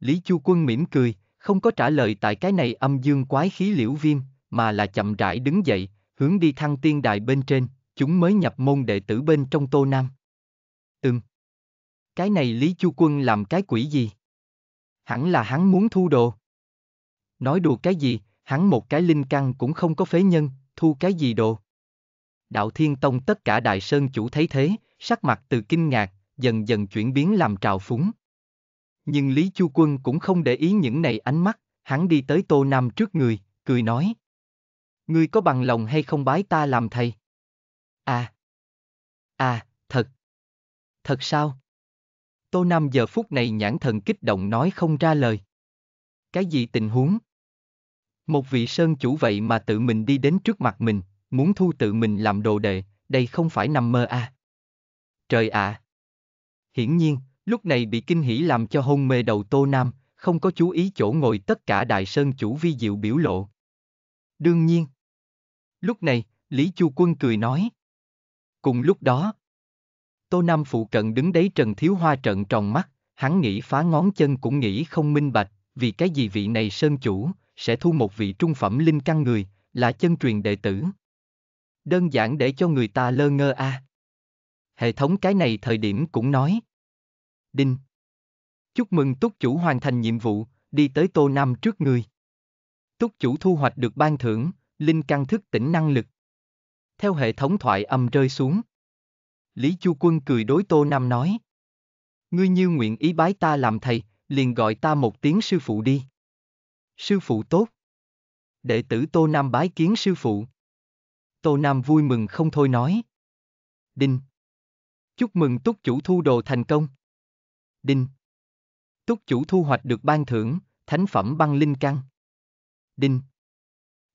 Lý Chu Quân mỉm cười, không có trả lời tại cái này âm dương quái khí liễu viêm, mà là chậm rãi đứng dậy, hướng đi thăng tiên đài bên trên, chúng mới nhập môn đệ tử bên trong Tô Nam. Ừm. Cái này Lý Chu Quân làm cái quỷ gì? Hẳn là hắn muốn thu đồ. Nói đùa cái gì, hắn một cái linh căn cũng không có phế nhân, thu cái gì đồ. Đạo Thiên Tông tất cả đại sơn chủ thấy thế, sắc mặt từ kinh ngạc, dần dần chuyển biến làm trào phúng. Nhưng Lý Chu Quân cũng không để ý những này ánh mắt, hắn đi tới Tô Nam trước người, cười nói. Ngươi có bằng lòng hay không bái ta làm thầy? À. À, thật. Thật sao? Tô Nam giờ phút này nhãn thần kích động nói không ra lời. Cái gì tình huống? Một vị sơn chủ vậy mà tự mình đi đến trước mặt mình, muốn thu tự mình làm đồ đệ, đây không phải nằm mơ à. Trời ạ! À. Hiển nhiên, lúc này bị kinh hỉ làm cho hôn mê đầu Tô Nam, không có chú ý chỗ ngồi tất cả đại sơn chủ vi diệu biểu lộ. Đương nhiên. Lúc này, Lý Chu Quân cười nói. Cùng lúc đó, Tô Nam phụ cận đứng đấy Trần Thiếu Hoa trận tròn mắt, hắn nghĩ phá ngón chân cũng nghĩ không minh bạch, vì cái gì vị này sơn chủ, sẽ thu một vị trung phẩm linh căn người, là chân truyền đệ tử. Đơn giản để cho người ta lơ ngơ a. À. Hệ thống cái này thời điểm cũng nói. Đinh. Chúc mừng túc chủ hoàn thành nhiệm vụ, đi tới Tô Nam trước người. Túc chủ thu hoạch được ban thưởng, linh căn thức tỉnh năng lực theo hệ thống thoại âm rơi xuống. Lý Chu Quân cười đối Tô Nam nói. Ngươi như nguyện ý bái ta làm thầy, liền gọi ta một tiếng sư phụ đi. Sư phụ tốt. Đệ tử Tô Nam bái kiến sư phụ. Tô Nam vui mừng không thôi nói. Đinh. Chúc mừng túc chủ thu đồ thành công. Đinh. Túc chủ thu hoạch được ban thưởng, thánh phẩm băng linh căn. Đinh.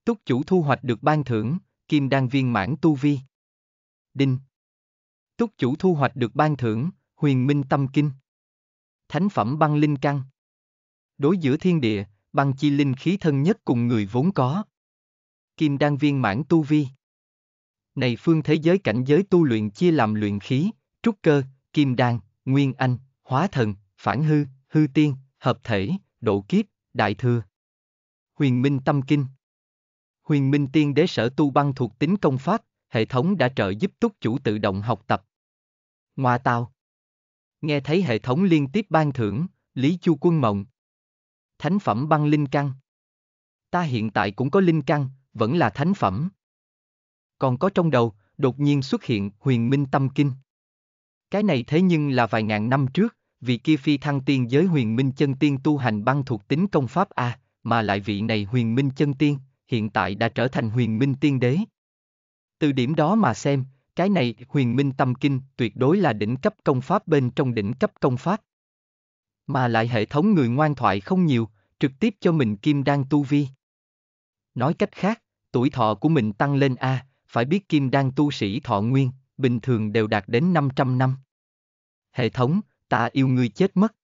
Túc chủ thu hoạch được ban thưởng, kim đan viên mãn tu vi. Đinh. Túc chủ thu hoạch được ban thưởng, huyền minh tâm kinh. Thánh phẩm băng linh căn. Đối giữa thiên địa, băng chi linh khí thân nhất cùng người vốn có. Kim đan viên mãn tu vi. Này phương thế giới cảnh giới tu luyện chia làm luyện khí, trúc cơ, kim đan, nguyên anh, hóa thần, phản hư, hư tiên, hợp thể, độ kiếp, đại thừa. Huyền Minh Tâm Kinh Huyền Minh Tiên Đế Sở Tu Băng thuộc tính công pháp, hệ thống đã trợ giúp túc chủ tự động học tập. Ngoa tao. Nghe thấy hệ thống liên tiếp ban thưởng, Lý Chu Quân Mộng. Thánh phẩm băng linh căn. Ta hiện tại cũng có linh căn, vẫn là thánh phẩm. Còn có trong đầu, đột nhiên xuất hiện huyền minh tâm kinh. Cái này thế nhưng là vài ngàn năm trước, vị kia phi thăng tiên giới huyền minh chân tiên tu hành băng thuộc tính công pháp A, mà lại vị này huyền minh chân tiên, hiện tại đã trở thành huyền minh tiên đế. Từ điểm đó mà xem, cái này huyền minh tâm kinh tuyệt đối là đỉnh cấp công pháp bên trong đỉnh cấp công pháp. Mà lại hệ thống người ngoan thoại không nhiều, trực tiếp cho mình kim đan tu vi. Nói cách khác, tuổi thọ của mình tăng lên A, phải biết kim đan tu sĩ thọ nguyên, bình thường đều đạt đến 500 năm. Hệ thống, ta yêu người chết mất.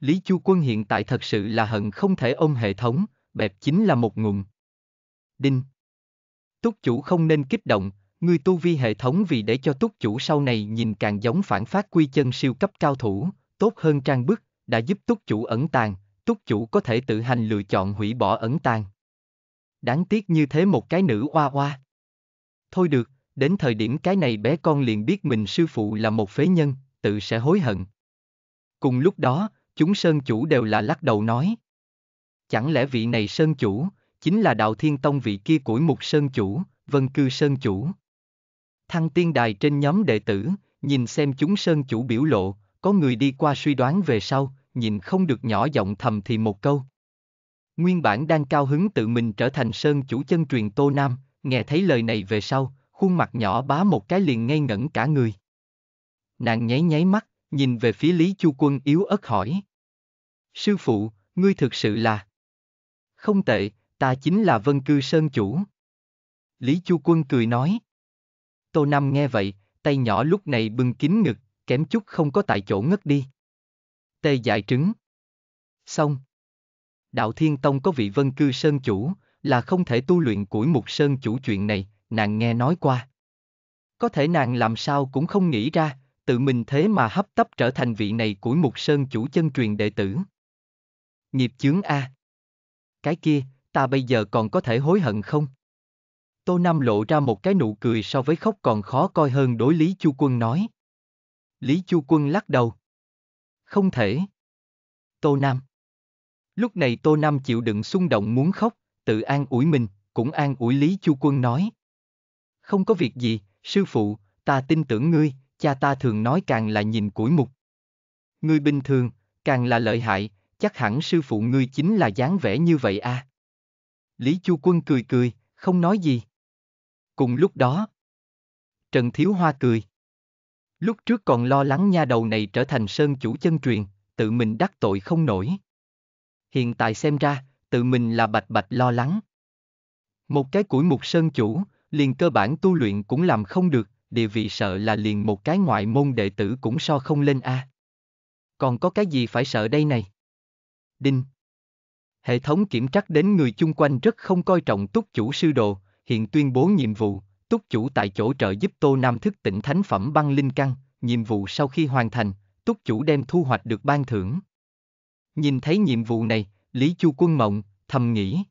Lý Chu Quân hiện tại thật sự là hận không thể ôm hệ thống, bẹp chính là một ngụm đinh. Túc chủ không nên kích động, người tu vi hệ thống vì để cho túc chủ sau này nhìn càng giống phản phát quy chân siêu cấp cao thủ, tốt hơn trang bức, đã giúp túc chủ ẩn tàng, túc chủ có thể tự hành lựa chọn hủy bỏ ẩn tàng. Đáng tiếc như thế một cái nữ oa oa. Thôi được, đến thời điểm cái này bé con liền biết mình sư phụ là một phế nhân, tự sẽ hối hận. Cùng lúc đó, chúng sơn chủ đều là lắc đầu nói. Chẳng lẽ vị này sơn chủ, chính là đạo thiên tông vị kia củi mục sơn chủ, vân cư sơn chủ. Thăng tiên đài trên nhóm đệ tử, nhìn xem chúng sơn chủ biểu lộ, có người đi qua suy đoán về sau, nhìn không được nhỏ giọng thầm thì một câu. Nguyên bản đang cao hứng tự mình trở thành sơn chủ chân truyền Tô Nam, nghe thấy lời này về sau, khuôn mặt nhỏ bá một cái liền ngây ngẩn cả người. Nàng nháy nháy mắt, nhìn về phía Lý Chu Quân yếu ớt hỏi. Sư phụ, ngươi thực sự là... Không tệ, ta chính là vân cư sơn chủ. Lý Chu Quân cười nói. Tô Nam nghe vậy, tay nhỏ lúc này bưng kín ngực, kém chút không có tại chỗ ngất đi. Tê dại trứng. Xong. Đạo Thiên Tông có vị vân cư sơn chủ, là không thể tu luyện củi mục sơn chủ chuyện này, nàng nghe nói qua. Có thể nàng làm sao cũng không nghĩ ra, tự mình thế mà hấp tấp trở thành vị này củi mục sơn chủ chân truyền đệ tử. Nghiệp chướng A. Cái kia, ta bây giờ còn có thể hối hận không? Tô Nam lộ ra một cái nụ cười so với khóc còn khó coi hơn đối Lý Chu Quân nói. Lý Chu Quân lắc đầu. Không thể. Tô Nam. Lúc này Tô Nam chịu đựng xung động muốn khóc, tự an ủi mình, cũng an ủi Lý Chu Quân nói. Không có việc gì, sư phụ, ta tin tưởng ngươi, cha ta thường nói càng là nhìn củi mục. Ngươi bình thường, càng là lợi hại, chắc hẳn sư phụ ngươi chính là dáng vẻ như vậy a. À. Lý Chu Quân cười cười, không nói gì. Cùng lúc đó, Trần Thiếu Hoa cười. Lúc trước còn lo lắng nha đầu này trở thành sơn chủ chân truyền, tự mình đắc tội không nổi. Hiện tại xem ra, tự mình là bạch bạch lo lắng. Một cái củi mục sơn chủ, liền cơ bản tu luyện cũng làm không được, địa vị sợ là liền một cái ngoại môn đệ tử cũng so không lên a. À. Còn có cái gì phải sợ đây này? Đinh Hệ thống kiểm trắc đến người chung quanh rất không coi trọng túc chủ sư đồ, hiện tuyên bố nhiệm vụ, túc chủ tại chỗ trợ giúp Tô Nam thức tỉnh thánh phẩm băng linh căn, nhiệm vụ sau khi hoàn thành, túc chủ đem thu hoạch được ban thưởng. Nhìn thấy nhiệm vụ này, Lý Chu Quân mộng, thầm nghĩ.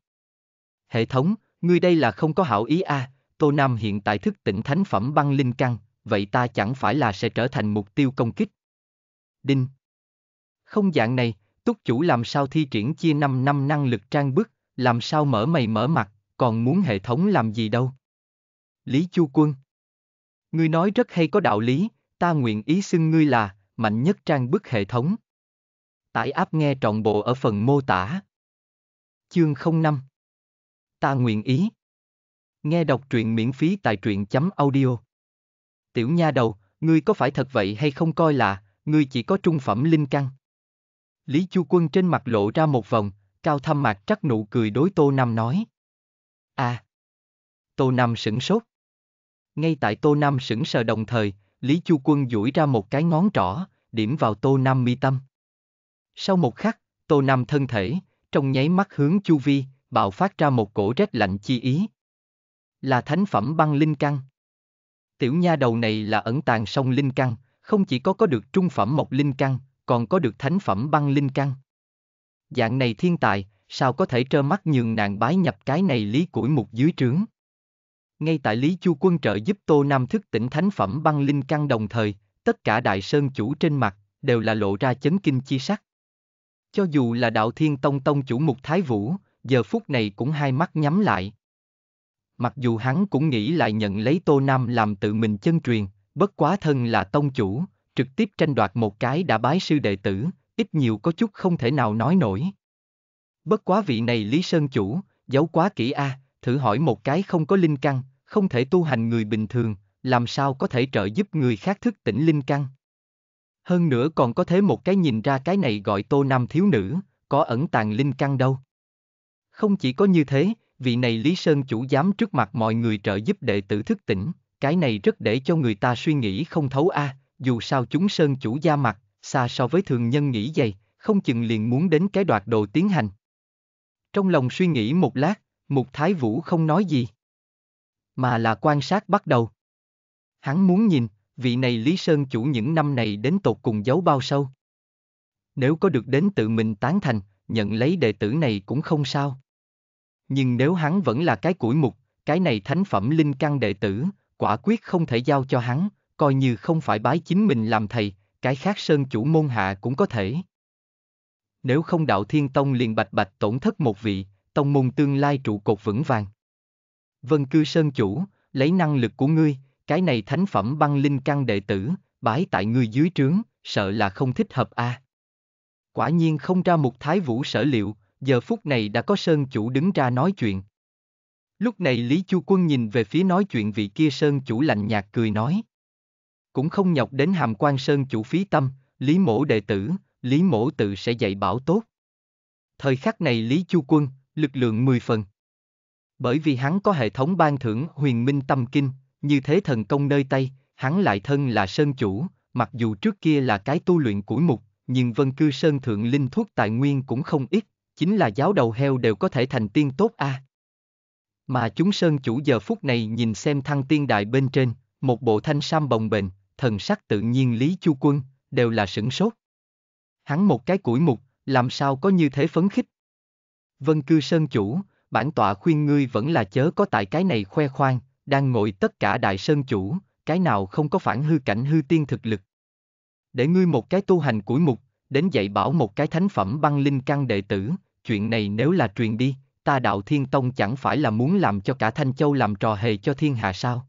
Hệ thống, ngươi đây là không có hảo ý a, à, Tô Nam hiện tại thức tỉnh thánh phẩm băng linh căn, vậy ta chẳng phải là sẽ trở thành mục tiêu công kích. Đinh. Không dạng này, túc chủ làm sao thi triển chia 5 năm năng lực trang bức, làm sao mở mày mở mặt, còn muốn hệ thống làm gì đâu. Lý Chu Quân Ngươi nói rất hay có đạo lý, ta nguyện ý xưng ngươi là, mạnh nhất trang bức hệ thống. Tải áp nghe trọn bộ ở phần mô tả. Chương 05 Ta nguyện ý Nghe đọc truyện miễn phí tại truyện chấm audio Tiểu nha đầu, ngươi có phải thật vậy hay không coi là, ngươi chỉ có trung phẩm linh căn Lý Chu Quân trên mặt lộ ra một vòng, cao thăm mặt trắc nụ cười đối Tô Nam nói. À! Tô Nam sửng sốt. Ngay tại Tô Nam sững sờ đồng thời, Lý Chu Quân duỗi ra một cái ngón trỏ, điểm vào Tô Nam mi tâm. Sau một khắc, Tô Nam thân thể, trong nháy mắt hướng chu vi, bạo phát ra một cổ rét lạnh chi ý. Là thánh phẩm băng linh căn. Tiểu nha đầu này là ẩn tàng sông linh căn, không chỉ có có được trung phẩm mộc linh căn, còn có được thánh phẩm băng linh căn. Dạng này thiên tài, sao có thể trơ mắt nhường nàng bái nhập cái này lý củi mục dưới trướng. Ngay tại Lý Chu Quân trợ giúp Tô Nam thức tỉnh thánh phẩm băng linh căn đồng thời, tất cả đại sơn chủ trên mặt, đều là lộ ra chấn kinh chi sắc. Cho dù là đạo thiên tông tông chủ mục Thái Vũ, giờ phút này cũng hai mắt nhắm lại. Mặc dù hắn cũng nghĩ lại nhận lấy Tô Nam làm tự mình chân truyền, bất quá thân là tông chủ, trực tiếp tranh đoạt một cái đã bái sư đệ tử, ít nhiều có chút không thể nào nói nổi. Bất quá vị này Lý Sơn chủ, giấu quá kỹ a, à, thử hỏi một cái không có linh căn, không thể tu hành người bình thường, làm sao có thể trợ giúp người khác thức tỉnh linh căn. Hơn nữa còn có thế một cái nhìn ra cái này gọi tô nam thiếu nữ, có ẩn tàng linh căn đâu. Không chỉ có như thế, vị này Lý Sơn chủ dám trước mặt mọi người trợ giúp đệ tử thức tỉnh, cái này rất để cho người ta suy nghĩ không thấu a, à, dù sao chúng sơn chủ da mặt, xa so với thường nhân nghĩ dày, không chừng liền muốn đến cái đoạt đồ tiến hành. Trong lòng suy nghĩ một lát, Mục Thái Vũ không nói gì, mà là quan sát bắt đầu. Hắn muốn nhìn, vị này Lý Sơn chủ những năm này đến tột cùng giấu bao sâu. Nếu có được đến tự mình tán thành, nhận lấy đệ tử này cũng không sao. Nhưng nếu hắn vẫn là cái củi mục, cái này thánh phẩm linh căn đệ tử, quả quyết không thể giao cho hắn, coi như không phải bái chính mình làm thầy, cái khác sơn chủ môn hạ cũng có thể. Nếu không đạo thiên tông liền bạch bạch tổn thất một vị, tông môn tương lai trụ cột vững vàng. Vân cư sơn chủ, lấy năng lực của ngươi, cái này thánh phẩm băng linh căn đệ tử, bái tại ngươi dưới trướng, sợ là không thích hợp a. À. Quả nhiên không ra một thái vũ sở liệu, giờ phút này đã có sơn chủ đứng ra nói chuyện. Lúc này Lý Chu Quân nhìn về phía nói chuyện vị kia sơn chủ lạnh nhạt cười nói cũng không nhọc đến hàm quan sơn chủ phí tâm, Lý Mổ đệ tử, Lý Mổ tự sẽ dạy bảo tốt. Thời khắc này Lý Chu Quân, lực lượng 10 phần. Bởi vì hắn có hệ thống ban thưởng huyền minh tâm kinh, như thế thần công nơi tay, hắn lại thân là sơn chủ, mặc dù trước kia là cái tu luyện củi mục, nhưng vân cư sơn thượng linh thuốc tài nguyên cũng không ít, chính là giáo đầu heo đều có thể thành tiên tốt a. À. Mà chúng sơn chủ giờ phút này nhìn xem thăng tiên đại bên trên, một bộ thanh sam bồng bềnh, thần sắc tự nhiên Lý Chu Quân, đều là sửng sốt. Hắn một cái củi mục, làm sao có như thế phấn khích. Vân cư sơn chủ, bản tọa khuyên ngươi vẫn là chớ có tại cái này khoe khoang, đang ngồi tất cả đại sơn chủ, cái nào không có phản hư cảnh hư tiên thực lực. Để ngươi một cái tu hành củi mục, đến dạy bảo một cái thánh phẩm băng linh căn đệ tử, chuyện này nếu là truyền đi, ta đạo thiên tông chẳng phải là muốn làm cho cả Thanh Châu làm trò hề cho thiên hạ sao.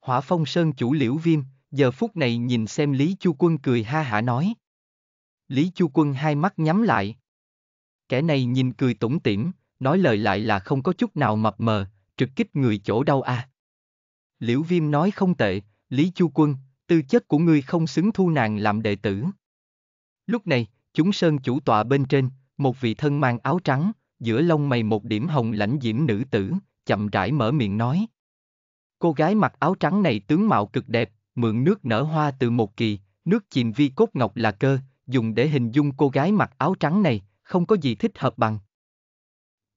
Hỏa phong sơn chủ liễu viêm, giờ phút này nhìn xem Lý Chu Quân cười ha hả nói. Lý Chu Quân hai mắt nhắm lại. Kẻ này nhìn cười tủng tỉm, nói lời lại là không có chút nào mập mờ, trực kích người chỗ đâu à. Liễu Viêm nói không tệ, Lý Chu Quân, tư chất của ngươi không xứng thu nàng làm đệ tử. Lúc này, chúng sơn chủ tọa bên trên, một vị thân mang áo trắng, giữa lông mày một điểm hồng lãnh diễm nữ tử, chậm rãi mở miệng nói. Cô gái mặc áo trắng này tướng mạo cực đẹp, mượn nước nở hoa từ một kỳ, nước chìm vi cốt ngọc là cơ, dùng để hình dung cô gái mặc áo trắng này, không có gì thích hợp bằng.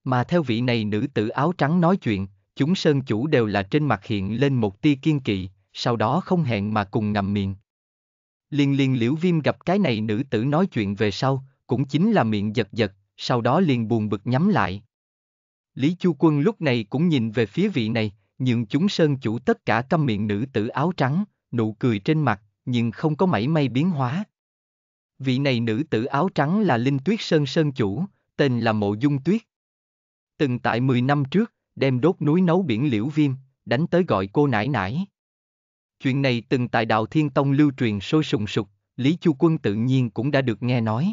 Mà theo vị này nữ tử áo trắng nói chuyện, chúng sơn chủ đều là trên mặt hiện lên một tia kiên kỵ, sau đó không hẹn mà cùng ngậm miệng. Liên liên liễu viêm gặp cái này nữ tử nói chuyện về sau, cũng chính là miệng giật giật, sau đó liền buồn bực nhắm lại. Lý Chu Quân lúc này cũng nhìn về phía vị này, nhưng chúng sơn chủ tất cả câm miệng nữ tử áo trắng, nụ cười trên mặt, nhưng không có mảy may biến hóa. Vị này nữ tử áo trắng là Linh Tuyết Sơn Sơn Chủ, tên là Mộ Dung Tuyết. Từng tại 10 năm trước, đem đốt núi nấu biển liễu viêm, đánh tới gọi cô nải nải. Chuyện này từng tại Đạo Thiên Tông lưu truyền sôi sùng sục, Lý Chu Quân tự nhiên cũng đã được nghe nói.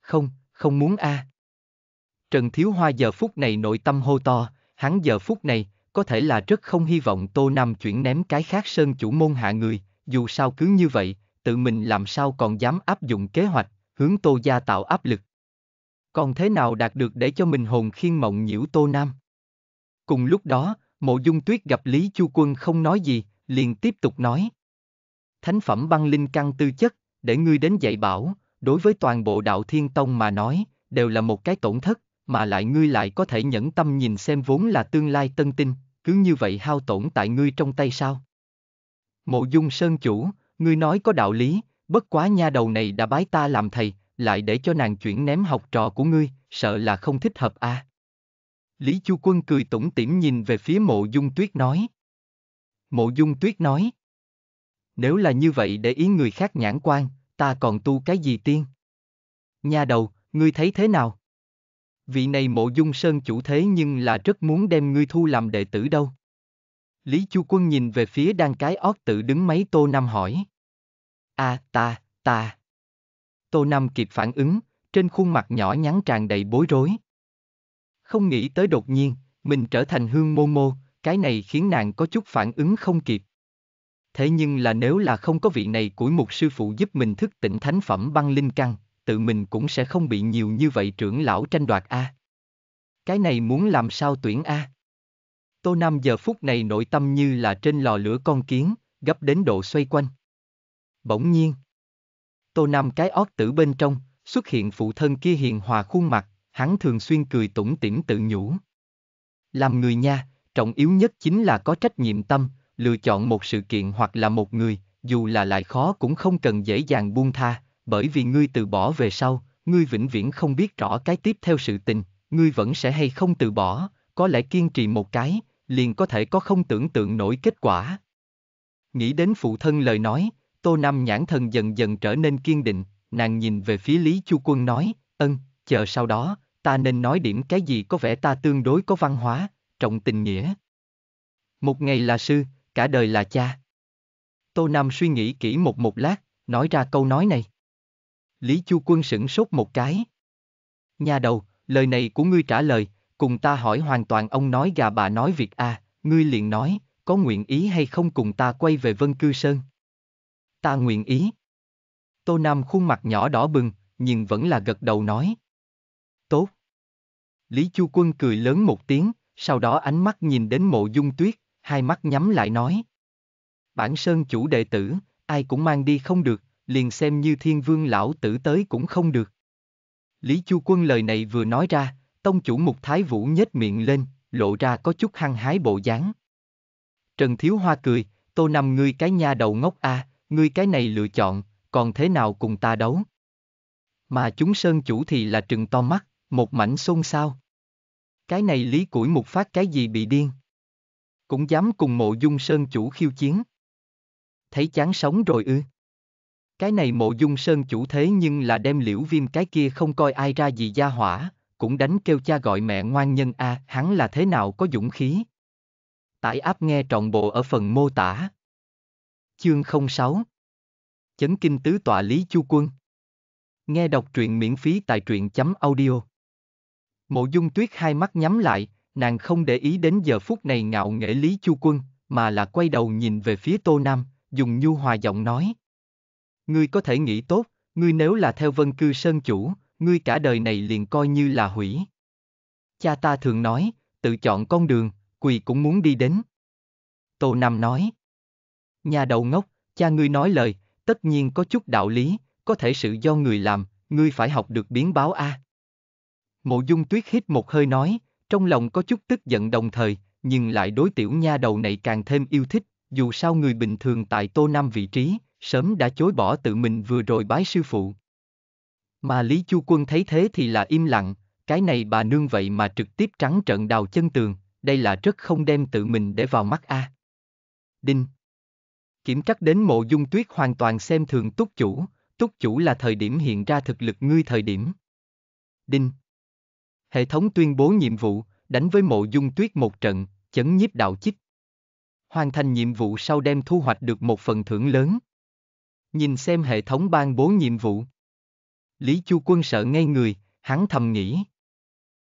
Không, không muốn a. À. Trần Thiếu Hoa giờ phút này nội tâm hô to, hắn giờ phút này, có thể là rất không hy vọng Tô Nam chuyển ném cái khác sơn chủ môn hạ người, dù sao cứ như vậy, tự mình làm sao còn dám áp dụng kế hoạch, hướng Tô Gia tạo áp lực. Còn thế nào đạt được để cho mình hồn khiên mộng nhiễu Tô Nam? Cùng lúc đó, mộ dung tuyết gặp Lý Chu Quân không nói gì, liền tiếp tục nói. Thánh phẩm băng linh căn tư chất, để ngươi đến dạy bảo, đối với toàn bộ đạo thiên tông mà nói, đều là một cái tổn thất, mà lại ngươi lại có thể nhẫn tâm nhìn xem vốn là tương lai tân tinh, cứ như vậy hao tổn tại ngươi trong tay sao? Mộ dung sơn chủ, ngươi nói có đạo lý, bất quá nha đầu này đã bái ta làm thầy, lại để cho nàng chuyển ném học trò của ngươi, sợ là không thích hợp a. À? Lý Chu Quân cười tủm tỉm nhìn về phía mộ dung tuyết nói. Mộ dung tuyết nói. Nếu là như vậy để ý người khác nhãn quan, ta còn tu cái gì tiên? Nha đầu, ngươi thấy thế nào? vị này mộ dung sơn chủ thế nhưng là rất muốn đem ngươi thu làm đệ tử đâu. Lý Chu Quân nhìn về phía đang cái ót tự đứng mấy Tô Nam hỏi. À, ta, ta. Tô Nam kịp phản ứng, trên khuôn mặt nhỏ nhắn tràn đầy bối rối. Không nghĩ tới đột nhiên, mình trở thành hương mô mô, cái này khiến nàng có chút phản ứng không kịp. Thế nhưng là nếu là không có vị này của một sư phụ giúp mình thức tỉnh thánh phẩm băng linh căn, tự mình cũng sẽ không bị nhiều như vậy trưởng lão tranh đoạt a. À. Cái này muốn làm sao tuyển a? À? Tô Nam giờ phút này nội tâm như là trên lò lửa con kiến, gấp đến độ xoay quanh. Bỗng nhiên, Tô Nam cái ót tử bên trong, xuất hiện phụ thân kia hiền hòa khuôn mặt, hắn thường xuyên cười tủm tỉm tự nhủ. Làm người nha, trọng yếu nhất chính là có trách nhiệm tâm, lựa chọn một sự kiện hoặc là một người, dù là lại khó cũng không cần dễ dàng buông tha, bởi vì ngươi từ bỏ về sau, ngươi vĩnh viễn không biết rõ cái tiếp theo sự tình, ngươi vẫn sẽ hay không từ bỏ, có lẽ kiên trì một cái, liền có thể có không tưởng tượng nổi kết quả. Nghĩ đến phụ thân lời nói, Tô Nam nhãn thần dần dần trở nên kiên định, nàng nhìn về phía Lý Chu Quân nói, ân, chờ sau đó, ta nên nói điểm cái gì có vẻ ta tương đối có văn hóa, trọng tình nghĩa. Một ngày là sư, cả đời là cha. Tô Nam suy nghĩ kỹ một một lát, nói ra câu nói này. Lý Chu Quân sửng sốt một cái. Nhà đầu, lời này của ngươi trả lời, cùng ta hỏi hoàn toàn ông nói gà bà nói việc a, à, ngươi liền nói, có nguyện ý hay không cùng ta quay về Vân Cư Sơn? Ta nguyện ý. Tô Nam khuôn mặt nhỏ đỏ bừng, nhưng vẫn là gật đầu nói. Tốt. Lý Chu Quân cười lớn một tiếng, sau đó ánh mắt nhìn đến mộ dung tuyết, hai mắt nhắm lại nói. Bản Sơn chủ đệ tử, ai cũng mang đi không được, liền xem như thiên vương lão tử tới cũng không được. Lý Chu Quân lời này vừa nói ra, tông chủ mục thái vũ nhếch miệng lên, lộ ra có chút hăng hái bộ dáng. Trần Thiếu Hoa cười, tô nằm ngươi cái nha đầu ngốc a, à, ngươi cái này lựa chọn, còn thế nào cùng ta đấu. Mà chúng sơn chủ thì là trừng to mắt, một mảnh xôn xao. Cái này lý củi Mục phát cái gì bị điên. Cũng dám cùng mộ dung sơn chủ khiêu chiến. Thấy chán sống rồi ư. Cái này mộ dung sơn chủ thế nhưng là đem liễu viêm cái kia không coi ai ra gì gia hỏa, cũng đánh kêu cha gọi mẹ ngoan nhân a à, hắn là thế nào có dũng khí. Tải áp nghe trọn bộ ở phần mô tả. Chương 06 Chấn kinh tứ tọa Lý Chu Quân Nghe đọc truyện miễn phí tại truyện chấm audio. Mộ dung tuyết hai mắt nhắm lại, nàng không để ý đến giờ phút này ngạo nghễ Lý Chu Quân, mà là quay đầu nhìn về phía Tô Nam, dùng nhu hòa giọng nói, Ngươi có thể nghĩ tốt, ngươi nếu là theo vân cư sơn chủ, ngươi cả đời này liền coi như là hủy. Cha ta thường nói, tự chọn con đường, quỳ cũng muốn đi đến. Tô Nam nói. Nhà đầu ngốc, cha ngươi nói lời, tất nhiên có chút đạo lý, có thể sự do người làm, ngươi phải học được biến báo a. Mộ Dung Tuyết hít một hơi nói, trong lòng có chút tức giận đồng thời, nhưng lại đối tiểu nha đầu này càng thêm yêu thích, dù sao người bình thường tại Tô Nam vị trí, sớm đã chối bỏ tự mình vừa rồi bái sư phụ. Mà Lý Chu Quân thấy thế thì là im lặng, cái này bà nương vậy mà trực tiếp trắng trận đào chân tường, đây là rất không đem tự mình để vào mắt a. À. Đinh Kiểm trắc đến mộ dung tuyết hoàn toàn xem thường túc chủ, túc chủ là thời điểm hiện ra thực lực ngươi thời điểm. Đinh Hệ thống tuyên bố nhiệm vụ, đánh với mộ dung tuyết một trận, chấn nhiếp đạo chích. Hoàn thành nhiệm vụ sau đem thu hoạch được một phần thưởng lớn. Nhìn xem hệ thống ban bố nhiệm vụ. Lý Chu Quân sợ ngay người, hắn thầm nghĩ.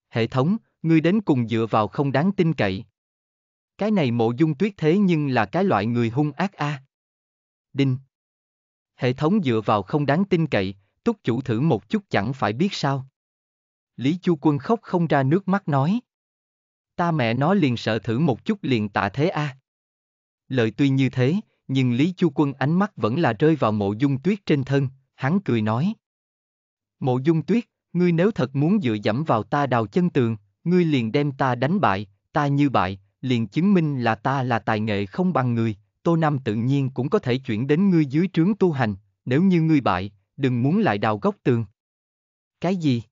Hệ thống, ngươi đến cùng dựa vào không đáng tin cậy. Cái này mộ dung tuyết thế nhưng là cái loại người hung ác a. Đinh. Hệ thống dựa vào không đáng tin cậy, túc chủ thử một chút chẳng phải biết sao. Lý Chu Quân khóc không ra nước mắt nói. Ta mẹ nó liền sợ thử một chút liền tạ thế a. À. Lời tuy như thế, nhưng Lý Chu Quân ánh mắt vẫn là rơi vào mộ dung tuyết trên thân, hắn cười nói. Mộ dung tuyết, ngươi nếu thật muốn dựa dẫm vào ta đào chân tường, ngươi liền đem ta đánh bại, ta như bại, liền chứng minh là ta là tài nghệ không bằng người, Tô Nam tự nhiên cũng có thể chuyển đến ngươi dưới trướng tu hành, nếu như ngươi bại, đừng muốn lại đào góc tường. Cái gì?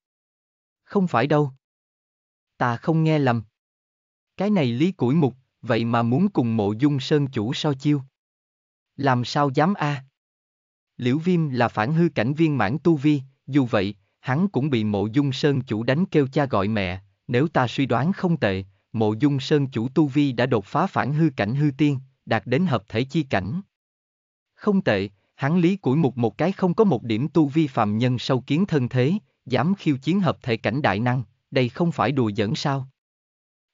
Không phải đâu. Ta không nghe lầm. Cái này lý củi mục, vậy mà muốn cùng mộ dung sơn chủ so chiêu. Làm sao dám a? À? Liễu Viêm là phản hư cảnh viên mãn tu vi, dù vậy, hắn cũng bị mộ dung sơn chủ đánh kêu cha gọi mẹ, nếu ta suy đoán không tệ, mộ dung sơn chủ tu vi đã đột phá phản hư cảnh hư tiên, đạt đến hợp thể chi cảnh. Không tệ, hắn lý củi mục một cái không có một điểm tu vi phạm nhân sâu kiến thân thế, dám khiêu chiến hợp thể cảnh đại năng, đây không phải đùa giỡn sao.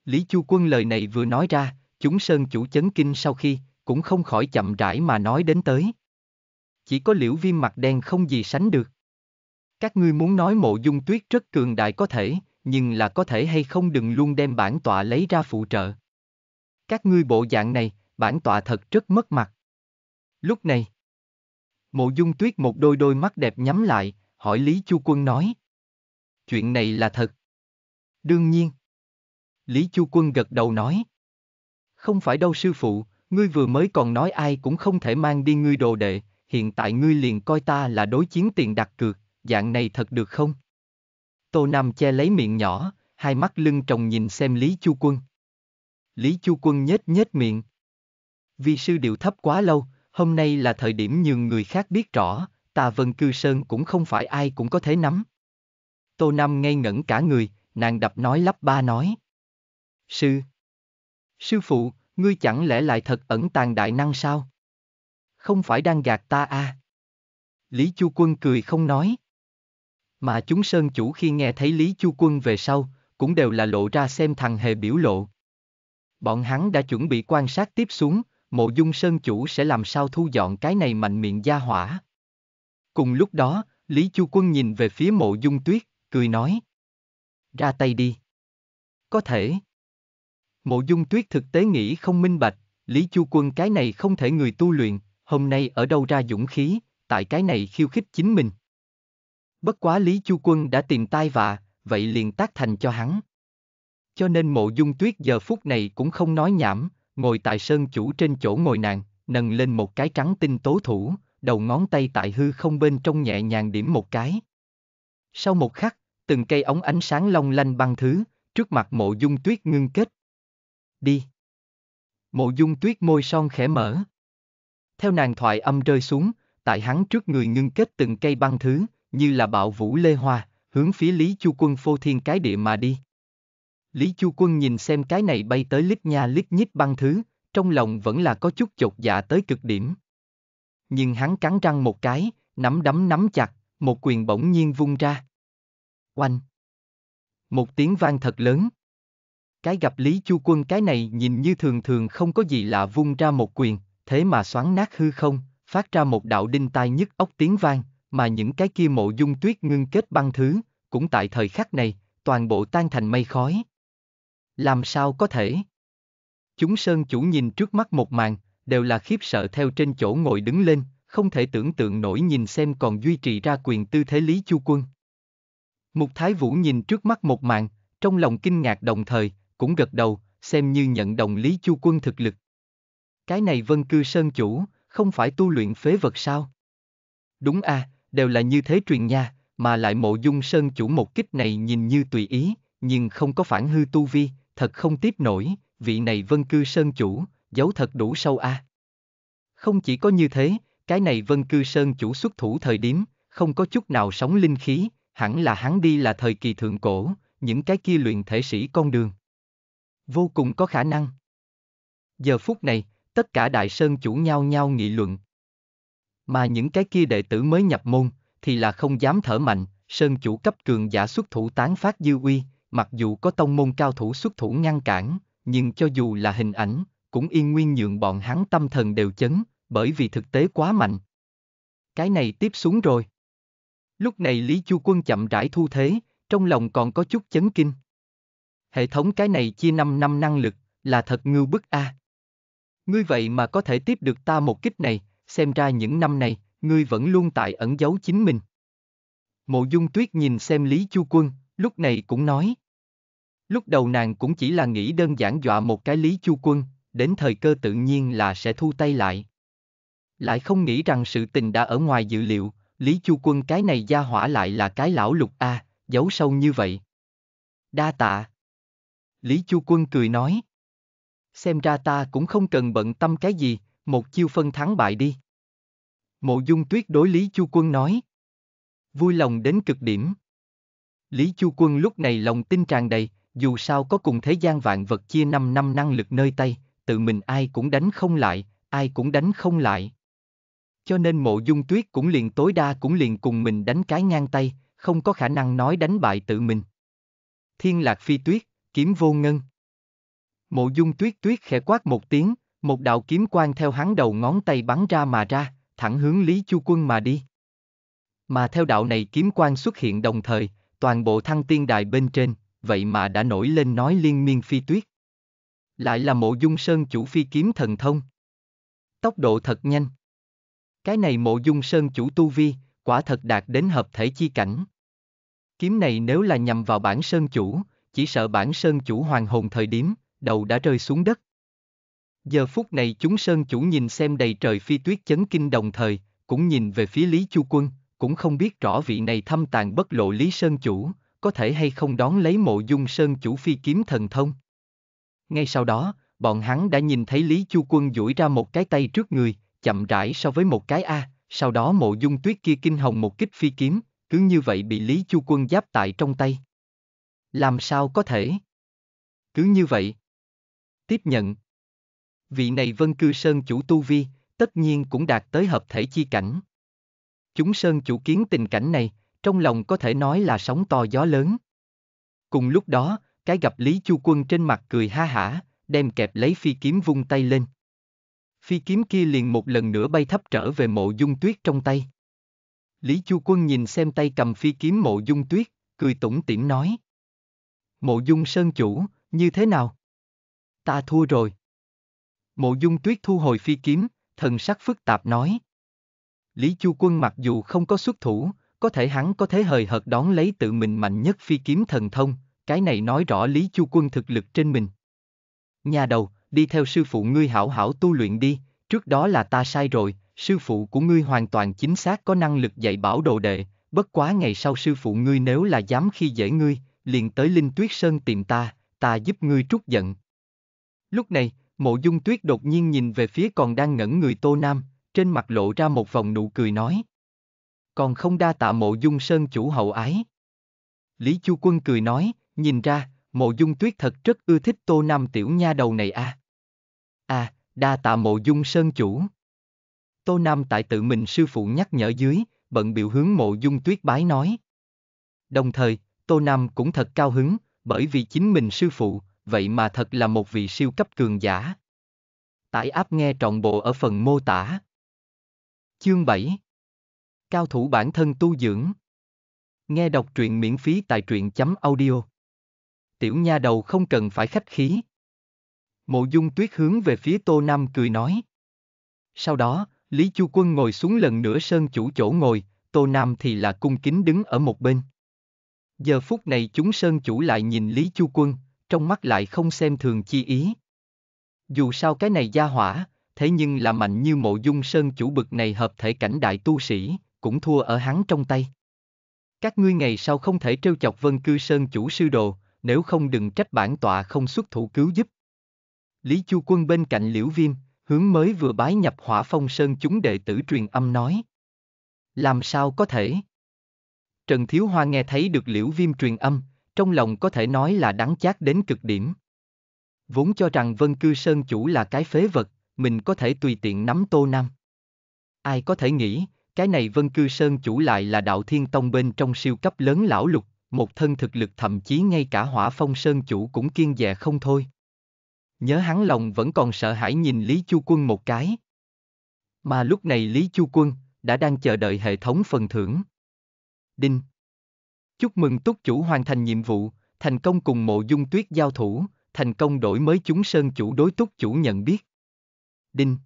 Lý Chu Quân lời này vừa nói ra, chúng Sơn chủ chấn kinh sau khi, cũng không khỏi chậm rãi mà nói đến tới. Chỉ có liễu viêm mặt đen không gì sánh được. Các ngươi muốn nói mộ dung tuyết rất cường đại có thể, nhưng là có thể hay không đừng luôn đem bản tọa lấy ra phụ trợ. Các ngươi bộ dạng này, bản tọa thật rất mất mặt. Lúc này, mộ dung tuyết một đôi đôi mắt đẹp nhắm lại, hỏi Lý Chu Quân nói. Chuyện này là thật. Đương nhiên. Lý Chu Quân gật đầu nói. Không phải đâu sư phụ, ngươi vừa mới còn nói ai cũng không thể mang đi ngươi đồ đệ, hiện tại ngươi liền coi ta là đối chiến tiền đặt cược, dạng này thật được không? Tô Nam che lấy miệng nhỏ, hai mắt lưng tròng nhìn xem Lý Chu Quân. Lý Chu Quân nhếch nhếch miệng. Vì sư điệu thấp quá lâu, hôm nay là thời điểm nhường người khác biết rõ, ta Vân Cư Sơn cũng không phải ai cũng có thể nắm. Tô Nam ngây ngẩn cả người, nàng đập nói lắp ba nói. Sư! Sư phụ, Ngươi chẳng lẽ lại thật ẩn tàng đại năng sao? Không phải đang gạt ta à? Lý Chu Quân cười không nói. Mà chúng sơn chủ khi nghe thấy Lý Chu Quân về sau, cũng đều là lộ ra xem thằng hề biểu lộ. Bọn hắn đã chuẩn bị quan sát tiếp xuống, mộ dung sơn chủ sẽ làm sao thu dọn cái này mạnh miệng gia hỏa. Cùng lúc đó, Lý Chu Quân nhìn về phía mộ dung tuyết, cười nói. Ra tay đi. Có thể. Mộ dung tuyết thực tế nghĩ không minh bạch, Lý Chu Quân cái này không thể người tu luyện, hôm nay ở đâu ra dũng khí, tại cái này khiêu khích chính mình. Bất quá Lý Chu Quân đã tìm tai vạ, vậy liền tác thành cho hắn. Cho nên mộ dung tuyết giờ phút này cũng không nói nhảm, ngồi tại sơn chủ trên chỗ ngồi nàng, nâng lên một cái trắng tinh tố thủ, đầu ngón tay tại hư không bên trong nhẹ nhàng điểm một cái. Sau một khắc, từng cây ống ánh sáng long lanh băng thứ, trước mặt mộ dung tuyết ngưng kết, đi. Mộ dung tuyết môi son khẽ mở. Theo nàng thoại âm rơi xuống, tại hắn trước người ngưng kết từng cây băng thứ, như là bạo vũ lê hoa, hướng phía Lý Chu Quân phô thiên cái địa mà đi. Lý Chu Quân nhìn xem cái này bay tới lít nha lít nhít băng thứ, trong lòng vẫn là có chút chột dạ tới cực điểm. Nhưng hắn cắn răng một cái, nắm đấm nắm chặt, một quyền bỗng nhiên vung ra. Oanh! Một tiếng vang thật lớn cái gặp Lý Chu Quân cái này nhìn như thường thường không có gì lạ vung ra một quyền, thế mà xoắn nát hư không, phát ra một đạo đinh tai nhức ốc tiếng vang, mà những cái kia mộ dung tuyết ngưng kết băng thứ, cũng tại thời khắc này, toàn bộ tan thành mây khói. Làm sao có thể? Chúng sơn chủ nhìn trước mắt một màn, đều là khiếp sợ theo trên chỗ ngồi đứng lên, không thể tưởng tượng nổi nhìn xem còn duy trì ra quyền tư thế Lý Chu Quân. Mục Thái Vũ nhìn trước mắt một màn, trong lòng kinh ngạc đồng thời, cũng gật đầu, xem như nhận đồng Lý Chu Quân thực lực. Cái này vân cư sơn chủ, không phải tu luyện phế vật sao? Đúng à, đều là như thế truyền nha, mà lại mộ dung sơn chủ một kích này nhìn như tùy ý, nhưng không có phản hư tu vi, thật không tiếp nổi, vị này vân cư sơn chủ, giấu thật đủ sâu a. À. Không chỉ có như thế, cái này vân cư sơn chủ xuất thủ thời điểm, không có chút nào sống linh khí, hẳn là hắn đi là thời kỳ thượng cổ, những cái kia luyện thể sĩ con đường. Vô cùng có khả năng. Giờ phút này, tất cả đại sơn chủ nhau nhau nghị luận. Mà những cái kia đệ tử mới nhập môn, thì là không dám thở mạnh, sơn chủ cấp cường giả xuất thủ tán phát dư uy, mặc dù có tông môn cao thủ xuất thủ ngăn cản, nhưng cho dù là hình ảnh, cũng yên nguyên nhượng bọn hắn tâm thần đều chấn, bởi vì thực tế quá mạnh. Cái này tiếp xuống rồi. Lúc này Lý Chu Quân chậm rãi thu thế, trong lòng còn có chút chấn kinh. Hệ thống cái này chia 5 năm năng lực, là thật ngưu bức a. À. Ngươi vậy mà có thể tiếp được ta một kích này, xem ra những năm này, ngươi vẫn luôn tại ẩn giấu chính mình. Mộ Dung Tuyết nhìn xem Lý Chu Quân, lúc này cũng nói. Lúc đầu nàng cũng chỉ là nghĩ đơn giản dọa một cái Lý Chu Quân, đến thời cơ tự nhiên là sẽ thu tay lại. Lại không nghĩ rằng sự tình đã ở ngoài dự liệu, Lý Chu Quân cái này gia hỏa lại là cái lão lục A, giấu sâu như vậy. Đa tạ. Lý Chu Quân cười nói. Xem ra ta cũng không cần bận tâm cái gì, một chiêu phân thắng bại đi. Mộ dung tuyết đối Lý Chu Quân nói. Vui lòng đến cực điểm. Lý Chu Quân lúc này lòng tin tràn đầy, dù sao có cùng thế gian vạn vật chia 5 năm năng lực nơi tay, tự mình ai cũng đánh không lại, ai cũng đánh không lại. Cho nên mộ dung tuyết cũng liền tối đa cũng liền cùng mình đánh cái ngang tay, không có khả năng nói đánh bại tự mình. Thiên lạc phi tuyết, kiếm vô ngân. Mộ dung tuyết tuyết khẽ quát một tiếng, một đạo kiếm quang theo hắn đầu ngón tay bắn ra mà ra, thẳng hướng Lý Chu Quân mà đi. Mà theo đạo này kiếm quang xuất hiện đồng thời, toàn bộ thăng tiên đài bên trên, vậy mà đã nổi lên nói liên miên phi tuyết. Lại là mộ dung sơn chủ phi kiếm thần thông. Tốc độ thật nhanh. Cái này mộ dung sơn chủ tu vi, quả thật đạt đến hợp thể chi cảnh. Kiếm này nếu là nhằm vào bản sơn chủ, chỉ sợ bản sơn chủ hoàng hồn thời điểm, đầu đã rơi xuống đất. Giờ phút này chúng sơn chủ nhìn xem đầy trời phi tuyết chấn kinh đồng thời, cũng nhìn về phía Lý Chu Quân, cũng không biết rõ vị này thâm tàn bất lộ Lý Sơn Chủ, có thể hay không đón lấy mộ dung Sơn Chủ phi kiếm thần thông. Ngay sau đó, bọn hắn đã nhìn thấy Lý Chu Quân duỗi ra một cái tay trước người, chậm rãi so với một cái A, sau đó mộ dung tuyết kia kinh hồng một kích phi kiếm, cứ như vậy bị Lý Chu Quân giáp tại trong tay. Làm sao có thể? Cứ như vậy. Tiếp nhận. Vị này vân cư sơn chủ tu vi, tất nhiên cũng đạt tới hợp thể chi cảnh. Chúng sơn chủ kiến tình cảnh này, trong lòng có thể nói là sóng to gió lớn. Cùng lúc đó, cái gặp Lý Chu Quân trên mặt cười ha hả, đem kẹp lấy phi kiếm vung tay lên. Phi kiếm kia liền một lần nữa bay thấp trở về mộ dung tuyết trong tay. Lý Chu Quân nhìn xem tay cầm phi kiếm mộ dung tuyết, cười tủm tỉm nói. Mộ dung sơn chủ, như thế nào? Ta thua rồi. Mộ dung tuyết thu hồi phi kiếm, thần sắc phức tạp nói. Lý Chu Quân mặc dù không có xuất thủ, có thể hắn có thế hời hợt đón lấy tự mình mạnh nhất phi kiếm thần thông, cái này nói rõ Lý Chu Quân thực lực trên mình. Nhà đầu, đi theo sư phụ ngươi hảo hảo tu luyện đi, trước đó là ta sai rồi, sư phụ của ngươi hoàn toàn chính xác có năng lực dạy bảo đồ đệ, bất quá ngày sau sư phụ ngươi nếu là dám khi dễ ngươi, liền tới Linh Tuyết Sơn tìm ta, ta giúp ngươi trút giận. Lúc này, mộ dung tuyết đột nhiên nhìn về phía còn đang ngẩn người Tô Nam, trên mặt lộ ra một vòng nụ cười nói. Còn không đa tạ mộ dung sơn chủ hậu ái. Lý Chu Quân cười nói, nhìn ra, mộ dung tuyết thật rất ưa thích Tô Nam tiểu nha đầu này a. À. À, đa tạ mộ dung sơn chủ. Tô Nam tại tự mình sư phụ nhắc nhở dưới, bận biểu hướng mộ dung tuyết bái nói. Đồng thời, Tô Nam cũng thật cao hứng, bởi vì chính mình sư phụ, vậy mà thật là một vị siêu cấp cường giả. Tải áp nghe trọn bộ ở phần mô tả. Chương 7 Cao thủ bản thân tu dưỡng Nghe đọc truyện miễn phí tại truyện chấm audio Tiểu nha đầu không cần phải khách khí. Mộ dung tuyết hướng về phía Tô Nam cười nói. Sau đó, Lý Chu Quân ngồi xuống lần nữa sơn chủ chỗ ngồi, Tô Nam thì là cung kính đứng ở một bên. Giờ phút này chúng sơn chủ lại nhìn Lý Chu Quân, trong mắt lại không xem thường chi ý. Dù sao cái này gia hỏa, thế nhưng là mạnh như mộ dung sơn chủ bực này hợp thể cảnh đại tu sĩ, cũng thua ở hắn trong tay. Các ngươi ngày sau không thể trêu chọc vân cư sơn chủ sư đồ, nếu không đừng trách bản tọa không xuất thủ cứu giúp. Lý Chu Quân bên cạnh Liễu Viêm, hướng mới vừa bái nhập hỏa phong sơn chúng đệ tử truyền âm nói. Làm sao có thể? Trần Thiếu Hoa nghe thấy được liễu viêm truyền âm, trong lòng có thể nói là đắng chát đến cực điểm. Vốn cho rằng Vân Cư Sơn chủ là cái phế vật, mình có thể tùy tiện nắm tô nam. Ai có thể nghĩ, cái này Vân Cư Sơn chủ lại là đạo thiên tông bên trong siêu cấp lớn lão lục, một thân thực lực thậm chí ngay cả hỏa phong sơn chủ cũng kiên dè không thôi. Nhớ hắn lòng vẫn còn sợ hãi nhìn Lý Chu Quân một cái. Mà lúc này Lý Chu Quân đã đang chờ đợi hệ thống phần thưởng. Đinh. Chúc mừng túc chủ hoàn thành nhiệm vụ, thành công cùng mộ dung tuyết giao thủ, thành công đổi mới chúng sơn chủ đối túc chủ nhận biết. Đinh.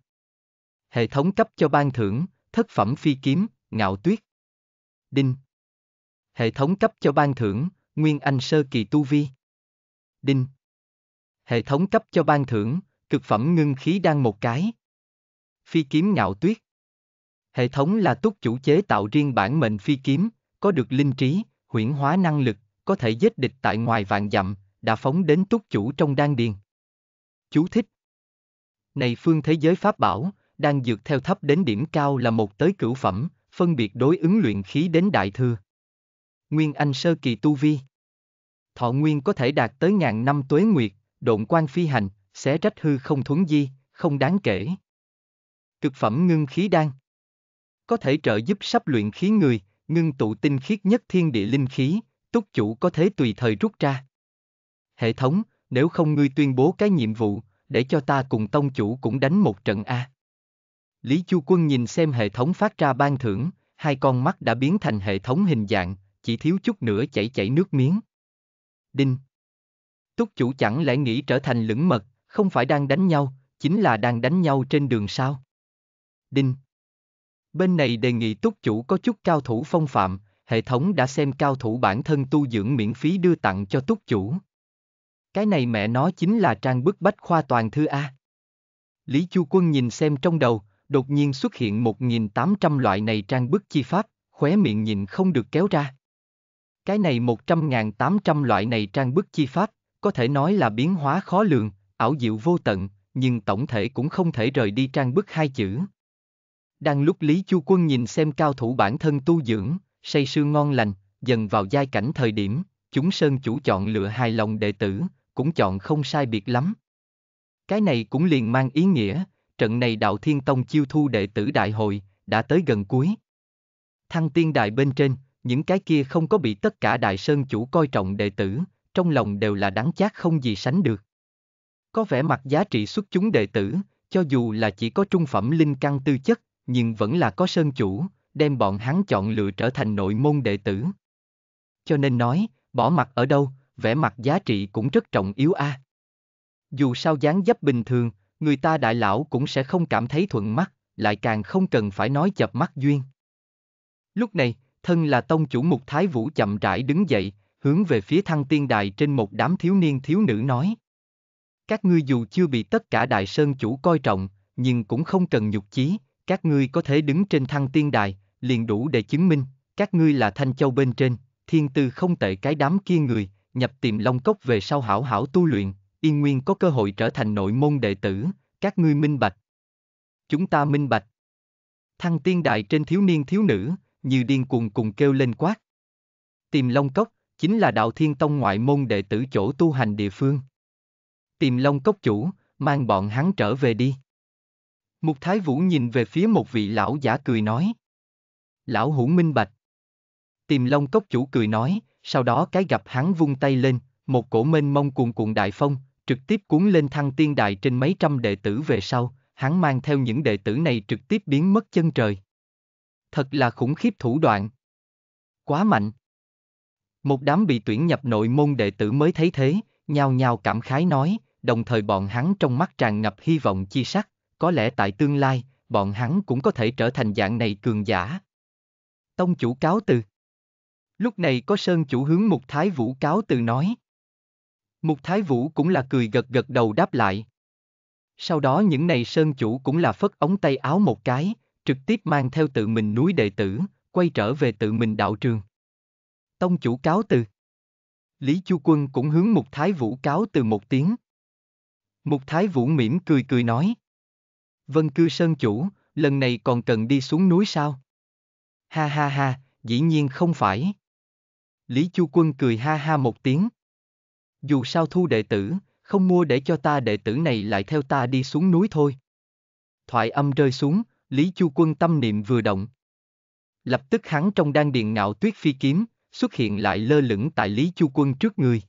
Hệ thống cấp cho ban thưởng, thất phẩm phi kiếm, ngạo tuyết. Đinh. Hệ thống cấp cho ban thưởng, Nguyên Anh Sơ Kỳ Tu Vi. Đinh. Hệ thống cấp cho ban thưởng, cực phẩm ngưng khí đang một cái. Phi kiếm ngạo tuyết. Hệ thống là túc chủ chế tạo riêng bản mệnh phi kiếm, có được linh trí, huyễn hóa năng lực, có thể giết địch tại ngoài vạn dặm, đã phóng đến túc chủ trong đan điền. Chú thích Này phương thế giới pháp bảo, đang dược theo thấp đến điểm cao là một tới cửu phẩm, phân biệt đối ứng luyện khí đến đại thừa. Nguyên Anh sơ kỳ tu vi Thọ nguyên có thể đạt tới ngàn năm tuế nguyệt, độn quan phi hành, xé rách hư không thuấn di, không đáng kể. Cực phẩm ngưng khí đan Có thể trợ giúp sắp luyện khí người, ngưng tụ tinh khiết nhất thiên địa linh khí, túc chủ có thể tùy thời rút ra. Hệ thống, nếu không ngươi tuyên bố cái nhiệm vụ, để cho ta cùng tông chủ cũng đánh một trận A. Lý Chu Quân nhìn xem hệ thống phát ra ban thưởng, hai con mắt đã biến thành hệ thống hình dạng, chỉ thiếu chút nữa chảy chảy nước miếng. Đinh. Túc chủ chẳng lẽ nghĩ trở thành lửng mật, không phải đang đánh nhau, chính là đang đánh nhau trên đường sao? Đinh. Bên này đề nghị túc chủ có chút cao thủ phong phạm, hệ thống đã xem cao thủ bản thân tu dưỡng miễn phí đưa tặng cho túc chủ. Cái này mẹ nó chính là trang bức bách khoa toàn thư A. Lý Chu Quân nhìn xem trong đầu, đột nhiên xuất hiện 1.800 loại này trang bức chi pháp, khóe miệng nhìn không được kéo ra. Cái này 100.800 loại này trang bức chi pháp, có thể nói là biến hóa khó lường, ảo diệu vô tận, nhưng tổng thể cũng không thể rời đi trang bức hai chữ. Đang lúc Lý Chu Quân nhìn xem cao thủ bản thân tu dưỡng, say sưa ngon lành, dần vào giai cảnh thời điểm, chúng sơn chủ chọn lựa hài lòng đệ tử, cũng chọn không sai biệt lắm. Cái này cũng liền mang ý nghĩa, trận này đạo thiên tông chiêu thu đệ tử đại hội, đã tới gần cuối. Thăng tiên đại bên trên, những cái kia không có bị tất cả đại sơn chủ coi trọng đệ tử, trong lòng đều là đáng chát không gì sánh được. Có vẻ mặt giá trị xuất chúng đệ tử, cho dù là chỉ có trung phẩm linh căn tư chất, nhưng vẫn là có sơn chủ, đem bọn hắn chọn lựa trở thành nội môn đệ tử. Cho nên nói, bỏ mặt ở đâu, vẻ mặt giá trị cũng rất trọng yếu a. À. Dù sao dáng dấp bình thường, người ta đại lão cũng sẽ không cảm thấy thuận mắt, lại càng không cần phải nói chập mắt duyên. Lúc này, thân là tông chủ mục thái vũ chậm rãi đứng dậy, hướng về phía thăng tiên đài trên một đám thiếu niên thiếu nữ nói. Các ngươi dù chưa bị tất cả đại sơn chủ coi trọng, nhưng cũng không cần nhục chí, các ngươi có thể đứng trên thăng tiên đài, liền đủ để chứng minh, các ngươi là thanh châu bên trên, thiên tư không tệ cái đám kia người, nhập tiềm long cốc về sau hảo hảo tu luyện, yên nguyên có cơ hội trở thành nội môn đệ tử, các ngươi minh bạch. Chúng ta minh bạch. Thăng tiên đài trên thiếu niên thiếu nữ, như điên cuồng cùng kêu lên quát. Tiềm long cốc, chính là đạo thiên tông ngoại môn đệ tử chỗ tu hành địa phương. Tiềm long cốc chủ, mang bọn hắn trở về đi. Mục Thái Vũ nhìn về phía một vị lão giả cười nói. Lão hữu minh bạch. Tìm Long Cốc chủ cười nói, sau đó cái gặp hắn vung tay lên, một cổ mênh mông cuồn cuộn đại phong, trực tiếp cuốn lên thăng tiên đại trên mấy trăm đệ tử về sau, hắn mang theo những đệ tử này trực tiếp biến mất chân trời. Thật là khủng khiếp thủ đoạn. Quá mạnh. Một đám bị tuyển nhập nội môn đệ tử mới thấy thế, nhao nhao cảm khái nói, đồng thời bọn hắn trong mắt tràn ngập hy vọng chi sắc, có lẽ tại tương lai, bọn hắn cũng có thể trở thành dạng này cường giả. Tông chủ cáo từ Lúc này có Sơn chủ hướng Mục Thái Vũ cáo từ nói. Mục Thái Vũ cũng là cười gật gật đầu đáp lại. Sau đó những này Sơn chủ cũng là phất ống tay áo một cái, trực tiếp mang theo tự mình núi đệ tử, quay trở về tự mình đạo trường. Tông chủ cáo từ Lý Chu Quân cũng hướng Mục Thái Vũ cáo từ một tiếng. Mục Thái Vũ mỉm cười cười nói. Vân Cư Sơn Chủ, lần này còn cần đi xuống núi sao? Ha ha ha, dĩ nhiên không phải. Lý Chu Quân cười ha ha một tiếng. Dù sao thu đệ tử, không mua để cho ta đệ tử này lại theo ta đi xuống núi thôi. Thoại âm rơi xuống, Lý Chu Quân tâm niệm vừa động. Lập tức hắn trong đan điện ngạo tuyết phi kiếm, xuất hiện lại lơ lửng tại Lý Chu Quân trước người.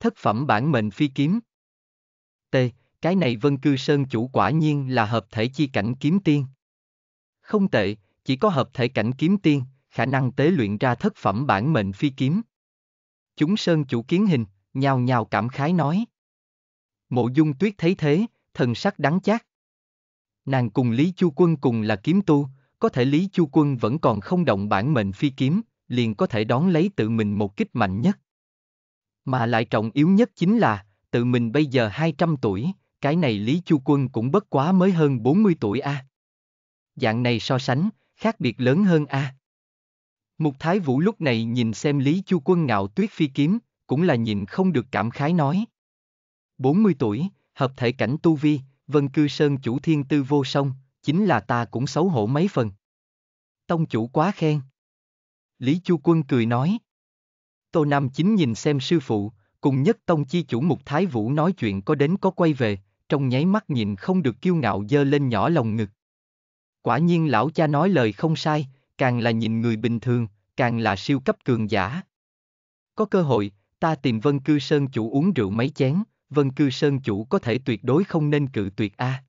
Thất phẩm bản mệnh phi kiếm. T, cái này vân cư sơn chủ quả nhiên là hợp thể chi cảnh kiếm tiên. Không tệ, chỉ có hợp thể cảnh kiếm tiên, khả năng tế luyện ra thất phẩm bản mệnh phi kiếm. Chúng sơn chủ kiến hình, nhào nhào cảm khái nói. Mộ dung tuyết thấy thế, thần sắc đắng chát. Nàng cùng Lý Chu Quân cùng là kiếm tu, có thể Lý Chu Quân vẫn còn không động bản mệnh phi kiếm, liền có thể đón lấy tự mình một kích mạnh nhất. Mà lại trọng yếu nhất chính là, tự mình bây giờ 200 tuổi, cái này Lý Chu Quân cũng bất quá mới hơn 40 tuổi a. À. Dạng này so sánh, khác biệt lớn hơn a. À. Mục Thái Vũ lúc này nhìn xem Lý Chu Quân ngạo tuyết phi kiếm, cũng là nhìn không được cảm khái nói. 40 tuổi, hợp thể cảnh tu vi, vân cư sơn chủ thiên tư vô song, chính là ta cũng xấu hổ mấy phần. Tông chủ quá khen. Lý Chu Quân cười nói. Tô Nam chính nhìn xem sư phụ, cùng nhất tông chi chủ Mục Thái Vũ nói chuyện có đến có quay về, trong nháy mắt nhìn không được kiêu ngạo dơ lên nhỏ lồng ngực. Quả nhiên lão cha nói lời không sai, càng là nhìn người bình thường, càng là siêu cấp cường giả. Có cơ hội, ta tìm Vân Cư Sơn chủ uống rượu mấy chén, Vân Cư Sơn chủ có thể tuyệt đối không nên cự tuyệt a. À.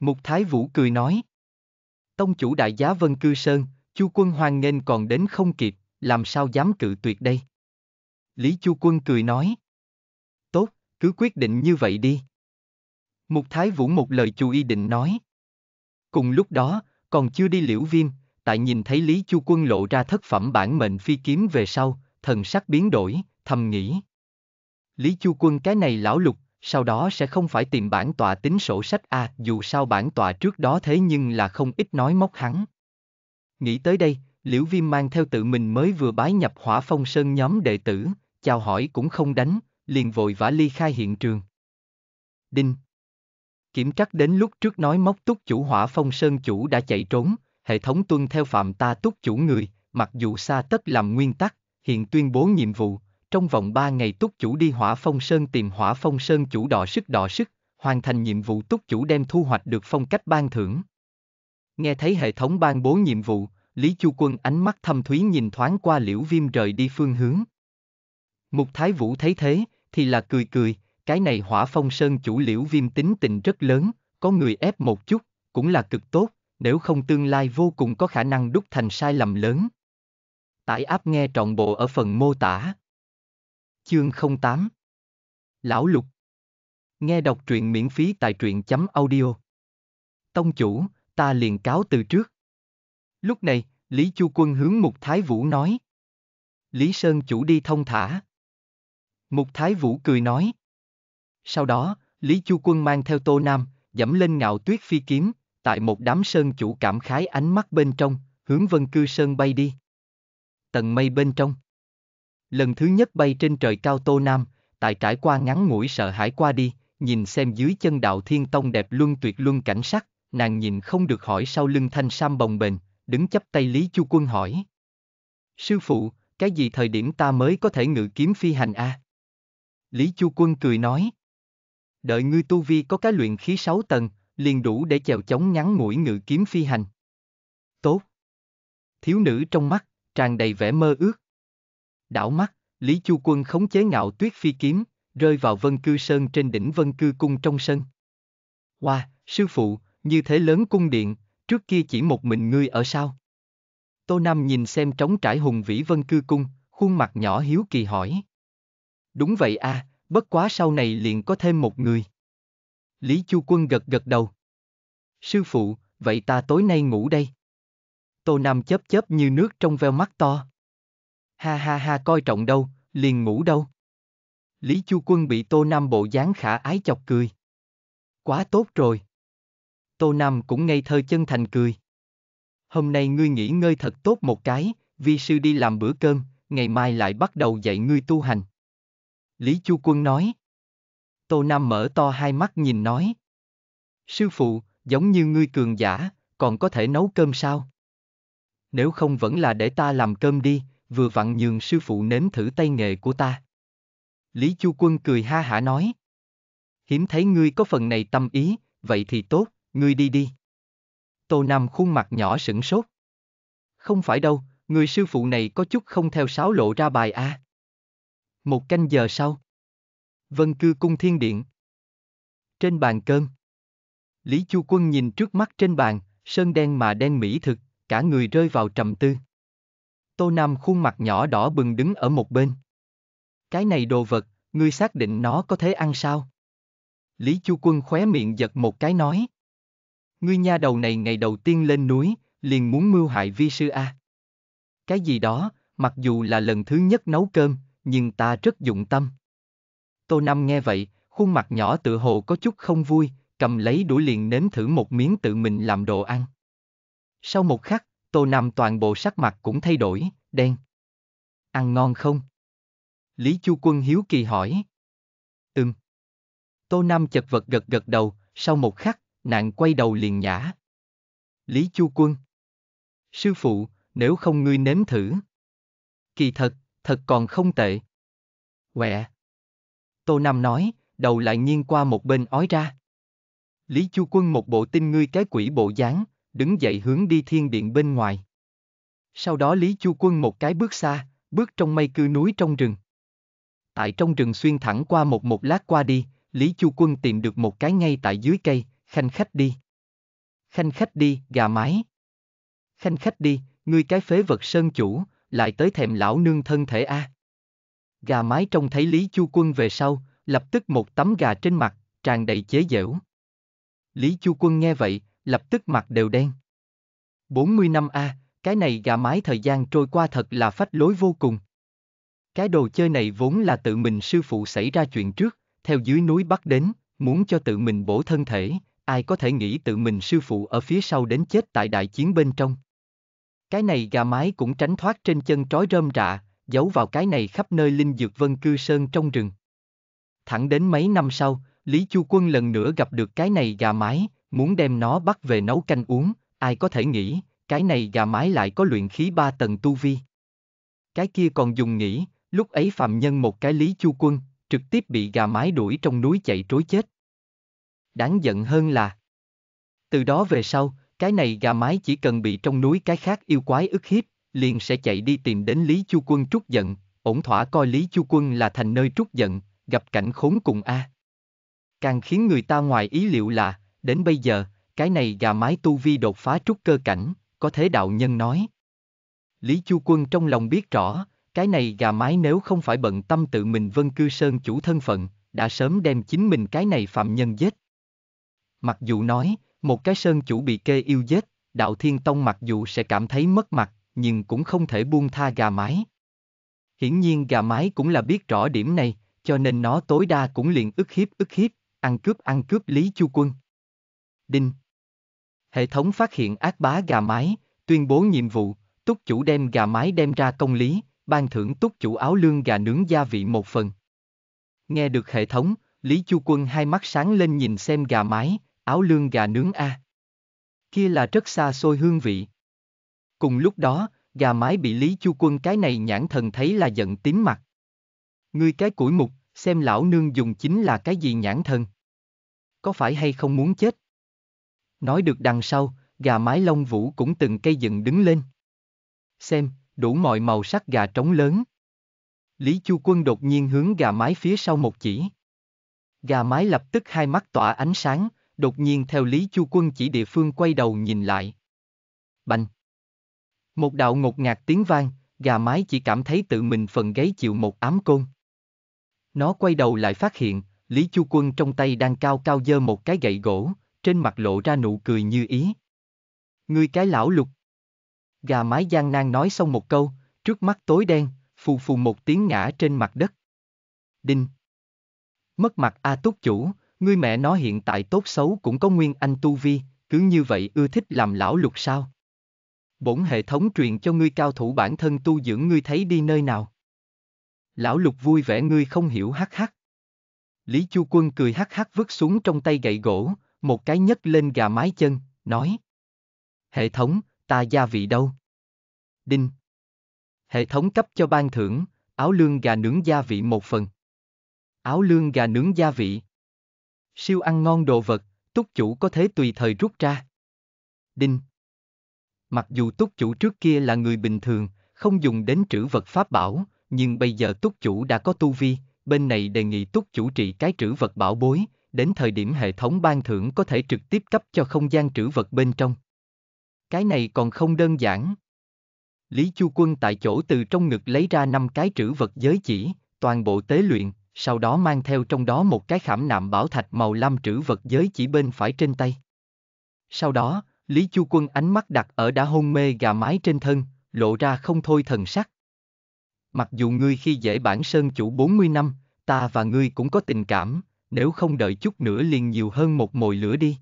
Mục Thái Vũ cười nói. Tông chủ đại giá Vân Cư Sơn, Chu Quân hoan nghênh còn đến không kịp, làm sao dám cự tuyệt đây? Lý Chu Quân cười nói. Tốt, cứ quyết định như vậy đi. Mục Thái Vũ một lời chú ý định nói. Cùng lúc đó, còn chưa đi liễu viêm, tại nhìn thấy Lý Chu Quân lộ ra thất phẩm bản mệnh phi kiếm về sau, thần sắc biến đổi, thầm nghĩ. Lý Chu Quân cái này lão lục, sau đó sẽ không phải tìm bản tọa tính sổ sách à, dù sao bản tọa trước đó thế nhưng là không ít nói móc hắn. Nghĩ tới đây, Liễu Viêm mang theo tự mình mới vừa bái nhập hỏa phong sơn nhóm đệ tử, chào hỏi cũng không đánh, liền vội vã ly khai hiện trường. Đinh, Kiểm trắc đến lúc trước nói móc túc chủ hỏa phong sơn chủ đã chạy trốn, hệ thống tuân theo phạm ta túc chủ người, mặc dù xa tất làm nguyên tắc, hiện tuyên bố nhiệm vụ, trong vòng 3 ngày túc chủ đi hỏa phong sơn tìm hỏa phong sơn chủ đỏ sức đỏ sức, hoàn thành nhiệm vụ túc chủ đem thu hoạch được phong cách ban thưởng. Nghe thấy hệ thống ban bố nhiệm vụ, Lý Chu Quân ánh mắt thâm thúy nhìn thoáng qua liễu viêm rời đi phương hướng. Mục Thái Vũ thấy thế, thì là cười cười, cái này hỏa phong sơn chủ liễu viêm tính tình rất lớn, có người ép một chút, cũng là cực tốt, nếu không tương lai vô cùng có khả năng đúc thành sai lầm lớn. Tải áp nghe trọn bộ ở phần mô tả. Chương 08 Lão Lục Nghe đọc truyện miễn phí tại truyện chấm audio. Tông chủ, ta liền cáo từ trước. Lúc này, Lý Chu Quân hướng Mục Thái Vũ nói. Lý Sơn chủ đi thông thả. Mục Thái Vũ cười nói. Sau đó, Lý Chu Quân mang theo Tô Nam, dẫm lên ngạo tuyết phi kiếm, tại một đám sơn chủ cảm khái ánh mắt bên trong, hướng vân cư sơn bay đi. Tầng mây bên trong. Lần thứ nhất bay trên trời cao Tô Nam, tại trải qua ngắn ngủi sợ hãi qua đi, nhìn xem dưới chân đạo thiên tông đẹp luân tuyệt luân cảnh sắc, nàng nhìn không được hỏi sau lưng thanh sam bồng bềnh, đứng chấp tay Lý Chu Quân hỏi. Sư phụ, cái gì thời điểm ta mới có thể ngự kiếm phi hành a? À? Lý Chu Quân cười nói đợi ngươi tu vi có cái luyện khí sáu tầng, liền đủ để chèo chống ngắn mũi ngự kiếm phi hành. Tốt. Thiếu nữ trong mắt, tràn đầy vẻ mơ ước. Đảo mắt, Lý Chu Quân khống chế ngạo tuyết phi kiếm, rơi vào vân cư sơn trên đỉnh vân cư cung trong sân. Wow, sư phụ, như thế lớn cung điện, trước kia chỉ một mình ngươi ở sao? Tô Nam nhìn xem trống trải hùng vĩ vân cư cung, khuôn mặt nhỏ hiếu kỳ hỏi. Đúng vậy a, à, bất quá sau này liền có thêm một người. Lý Chu Quân gật gật đầu. Sư phụ, vậy ta tối nay ngủ đây. Tô Nam chớp chớp như nước trong veo mắt to. Ha ha ha coi trọng đâu, liền ngủ đâu. Lý Chu Quân bị Tô Nam bộ dáng khả ái chọc cười. Quá tốt rồi. Tô Nam cũng ngây thơ chân thành cười. Hôm nay ngươi nghỉ ngơi thật tốt một cái, vi sư đi làm bữa cơm, ngày mai lại bắt đầu dạy ngươi tu hành. Lý Chu Quân nói. Tô Nam mở to hai mắt nhìn nói. Sư phụ, giống như ngươi cường giả, còn có thể nấu cơm sao? Nếu không vẫn là để ta làm cơm đi, vừa vặn nhường sư phụ nếm thử tay nghề của ta. Lý Chu Quân cười ha hả nói. Hiếm thấy ngươi có phần này tâm ý, vậy thì tốt, ngươi đi đi. Tô Nam khuôn mặt nhỏ sửng sốt. Không phải đâu, người sư phụ này có chút không theo sáo lộ ra bài a. À. Một canh giờ sau. Vân cư cung thiên điện. Trên bàn cơm. Lý Chu Quân nhìn trước mắt trên bàn, sơn đen mà đen mỹ thực, cả người rơi vào trầm tư. Tô Nam khuôn mặt nhỏ đỏ bừng đứng ở một bên. Cái này đồ vật, ngươi xác định nó có thể ăn sao? Lý Chu Quân khóe miệng giật một cái nói. Ngươi nha đầu này ngày đầu tiên lên núi, liền muốn mưu hại vi sư A. Cái gì đó, mặc dù là lần thứ nhất nấu cơm, nhưng ta rất dụng tâm. Tô Năm nghe vậy, khuôn mặt nhỏ tự hồ có chút không vui, cầm lấy đũa liền nếm thử một miếng tự mình làm đồ ăn. Sau một khắc, Tô Nam toàn bộ sắc mặt cũng thay đổi, đen. Ăn ngon không? Lý Chu Quân hiếu kỳ hỏi. Ừm. Tô Nam chật vật gật gật đầu, sau một khắc, nạn quay đầu liền nhả. Lý Chu Quân. Sư phụ, nếu không ngươi nếm thử. Kỳ thật, thật còn không tệ. Quẹ. Tô Nam nói, đầu lại nghiêng qua một bên ói ra. Lý Chu Quân một bộ tinh ngươi cái quỷ bộ dáng, đứng dậy hướng đi thiên điện bên ngoài. Sau đó Lý Chu Quân một cái bước xa, bước trong mây cư núi trong rừng. Tại trong rừng xuyên thẳng qua một một lát qua đi, Lý Chu Quân tìm được một cái ngay tại dưới cây, khanh khách đi. Khanh khách đi, gà mái. Khanh khách đi, ngươi cái phế vật sơn chủ, lại tới thèm lão nương thân thể a. À. Gà mái trông thấy Lý Chu Quân về sau, lập tức một tấm gà trên mặt, tràn đầy chế giễu. Lý Chu Quân nghe vậy, lập tức mặt đều đen. 40 năm a, à, cái này gà mái thời gian trôi qua thật là phách lối vô cùng. Cái đồ chơi này vốn là tự mình sư phụ xảy ra chuyện trước, theo dưới núi bắt đến, muốn cho tự mình bổ thân thể, ai có thể nghĩ tự mình sư phụ ở phía sau đến chết tại đại chiến bên trong. Cái này gà mái cũng tránh thoát trên chân trói rơm rạ, giấu vào cái này khắp nơi linh dược vân cư sơn trong rừng. Thẳng đến mấy năm sau, Lý Chu Quân lần nữa gặp được cái này gà mái, muốn đem nó bắt về nấu canh uống, ai có thể nghĩ, cái này gà mái lại có luyện khí ba tầng tu vi. Cái kia còn dùng nghĩ, lúc ấy phạm nhân một cái Lý Chu Quân, trực tiếp bị gà mái đuổi trong núi chạy trối chết. Đáng giận hơn là, từ đó về sau, cái này gà mái chỉ cần bị trong núi cái khác yêu quái ức hiếp, liền sẽ chạy đi tìm đến Lý Chu Quân trút giận, ổn thỏa coi Lý Chu Quân là thành nơi trút giận, gặp cảnh khốn cùng a. Càng khiến người ta ngoài ý liệu là, đến bây giờ, cái này gà mái tu vi đột phá trúc cơ cảnh, có thế đạo nhân nói. Lý Chu Quân trong lòng biết rõ, cái này gà mái nếu không phải bận tâm tự mình vân cư sơn chủ thân phận, đã sớm đem chính mình cái này phạm nhân giết. Mặc dù nói, một cái sơn chủ bị kê yêu giết, đạo thiên tông mặc dù sẽ cảm thấy mất mặt, nhưng cũng không thể buông tha gà mái. Hiển nhiên gà mái cũng là biết rõ điểm này, cho nên nó tối đa cũng liền ức hiếp ức hiếp, ăn cướp ăn cướp Lý Chu Quân. Đinh Hệ thống phát hiện ác bá gà mái, tuyên bố nhiệm vụ, túc chủ đem gà mái đem ra công lý, ban thưởng túc chủ áo lương gà nướng gia vị một phần. Nghe được hệ thống, Lý Chu Quân hai mắt sáng lên nhìn xem gà mái, áo lương gà nướng a. À. Kia là rất xa xôi hương vị. Cùng lúc đó, gà mái bị Lý Chu Quân cái này nhãn thần thấy là giận tím mặt. Ngươi cái củi mục, xem lão nương dùng chính là cái gì nhãn thần. Có phải hay không muốn chết? Nói được đằng sau, gà mái lông vũ cũng từng cây dựng đứng lên. Xem, đủ mọi màu sắc gà trống lớn. Lý Chu Quân đột nhiên hướng gà mái phía sau một chỉ. Gà mái lập tức hai mắt tỏa ánh sáng, đột nhiên theo Lý Chu Quân chỉ địa phương quay đầu nhìn lại. Bành! Một đạo ngột ngạt tiếng vang, gà mái chỉ cảm thấy tự mình phần gáy chịu một ám côn. Nó quay đầu lại phát hiện, Lý Chu Quân trong tay đang cao cao dơ một cái gậy gỗ, trên mặt lộ ra nụ cười như ý. Ngươi cái lão lục. Gà mái gian nan nói xong một câu, trước mắt tối đen, phù phù một tiếng ngã trên mặt đất. Đinh. Mất mặt A Túc Chủ, ngươi mẹ nó hiện tại tốt xấu cũng có nguyên anh tu vi, cứ như vậy ưa thích làm lão lục sao? Bổn hệ thống truyền cho ngươi cao thủ bản thân tu dưỡng ngươi thấy đi nơi nào? Lão lục vui vẻ ngươi không hiểu hắc hắc. Lý Chu Quân cười hắc hắc vứt xuống trong tay gậy gỗ, một cái nhấc lên gà mái chân, nói. Hệ thống, ta gia vị đâu? Đinh. Hệ thống cấp cho ban thưởng, áo lương gà nướng gia vị một phần. Áo lương gà nướng gia vị. Siêu ăn ngon đồ vật, túc chủ có thể tùy thời rút ra. Đinh. Mặc dù túc chủ trước kia là người bình thường, không dùng đến trữ vật pháp bảo, nhưng bây giờ túc chủ đã có tu vi, bên này đề nghị túc chủ trị cái trữ vật bảo bối, đến thời điểm hệ thống ban thưởng có thể trực tiếp cấp cho không gian trữ vật bên trong. Cái này còn không đơn giản. Lý Chu Quân tại chỗ từ trong ngực lấy ra năm cái trữ vật giới chỉ, toàn bộ tế luyện, sau đó mang theo trong đó một cái khảm nạm bảo thạch màu lam trữ vật giới chỉ bên phải trên tay. Sau đó, Lý Chu Quân ánh mắt đặt ở đã hôn mê gà mái trên thân, lộ ra không thôi thần sắc. Mặc dù ngươi khi dễ bản sơn chủ 40 năm, ta và ngươi cũng có tình cảm, nếu không đợi chút nữa liền nhiều hơn một mồi lửa đi.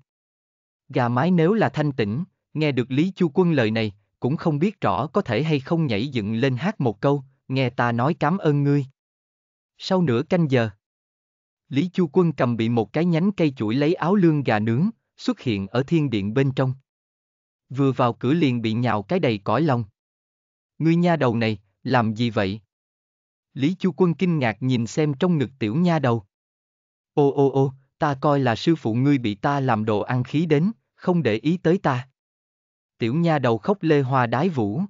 Gà mái nếu là thanh tĩnh, nghe được Lý Chu Quân lời này, cũng không biết rõ có thể hay không nhảy dựng lên hát một câu, nghe ta nói cảm ơn ngươi. Sau nửa canh giờ, Lý Chu Quân cầm bị một cái nhánh cây chuỗi lấy áo lương gà nướng, xuất hiện ở thiên điện bên trong. Vừa vào cửa liền bị nhào cái đầy cõi lòng. Ngươi nha đầu này, làm gì vậy? Lý Chu Quân kinh ngạc nhìn xem trong ngực tiểu nha đầu. Ô ô ô, ta coi là sư phụ ngươi bị ta làm đồ ăn khí đến, không để ý tới ta. Tiểu nha đầu khóc lê hoa đái vũ.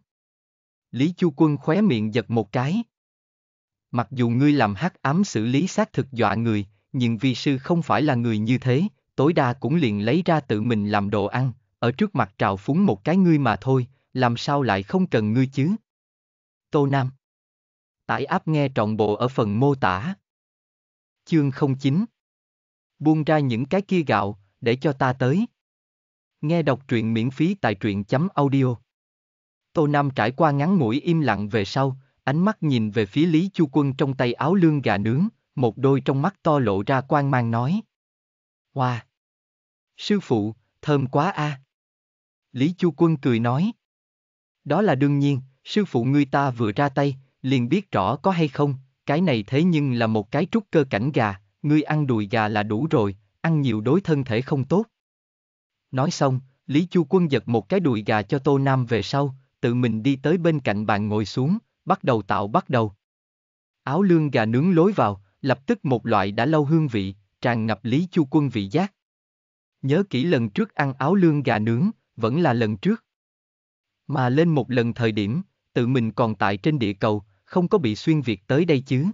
Lý Chu Quân khóe miệng giật một cái. Mặc dù ngươi làm hắc ám xử lý xác thực dọa người, nhưng vi sư không phải là người như thế, tối đa cũng liền lấy ra tự mình làm đồ ăn, ở trước mặt trào phúng một cái ngươi mà thôi, làm sao lại không cần ngươi chứ? Tô Nam Tải áp nghe trọn bộ ở phần mô tả. Chương 09 Buông ra những cái kia gạo, để cho ta tới. Nghe đọc truyện miễn phí tại truyện chấm audio. Tô Nam trải qua ngắn ngủi im lặng về sau, ánh mắt nhìn về phía Lý Chu Quân trong tay áo lương gà nướng, một đôi trong mắt to lộ ra quan mang nói. Hoa! Wow. Sư phụ, thơm quá a. À. Lý Chu Quân cười nói. Đó là đương nhiên, sư phụ ngươi ta vừa ra tay, liền biết rõ có hay không, cái này thế nhưng là một cái trúc cơ cảnh gà, ngươi ăn đùi gà là đủ rồi, ăn nhiều đối thân thể không tốt. Nói xong, Lý Chu Quân giật một cái đùi gà cho Tô Nam về sau, tự mình đi tới bên cạnh bàn ngồi xuống, bắt đầu tạo bắt đầu. Áo lương gà nướng lối vào, lập tức một loại đã lâu hương vị, tràn ngập lý chu quân vị giác. Nhớ kỹ lần trước ăn áo lương gà nướng, vẫn là lần trước. Mà lên một lần thời điểm, tự mình còn tại trên địa cầu, không có bị xuyên việt tới đây chứ.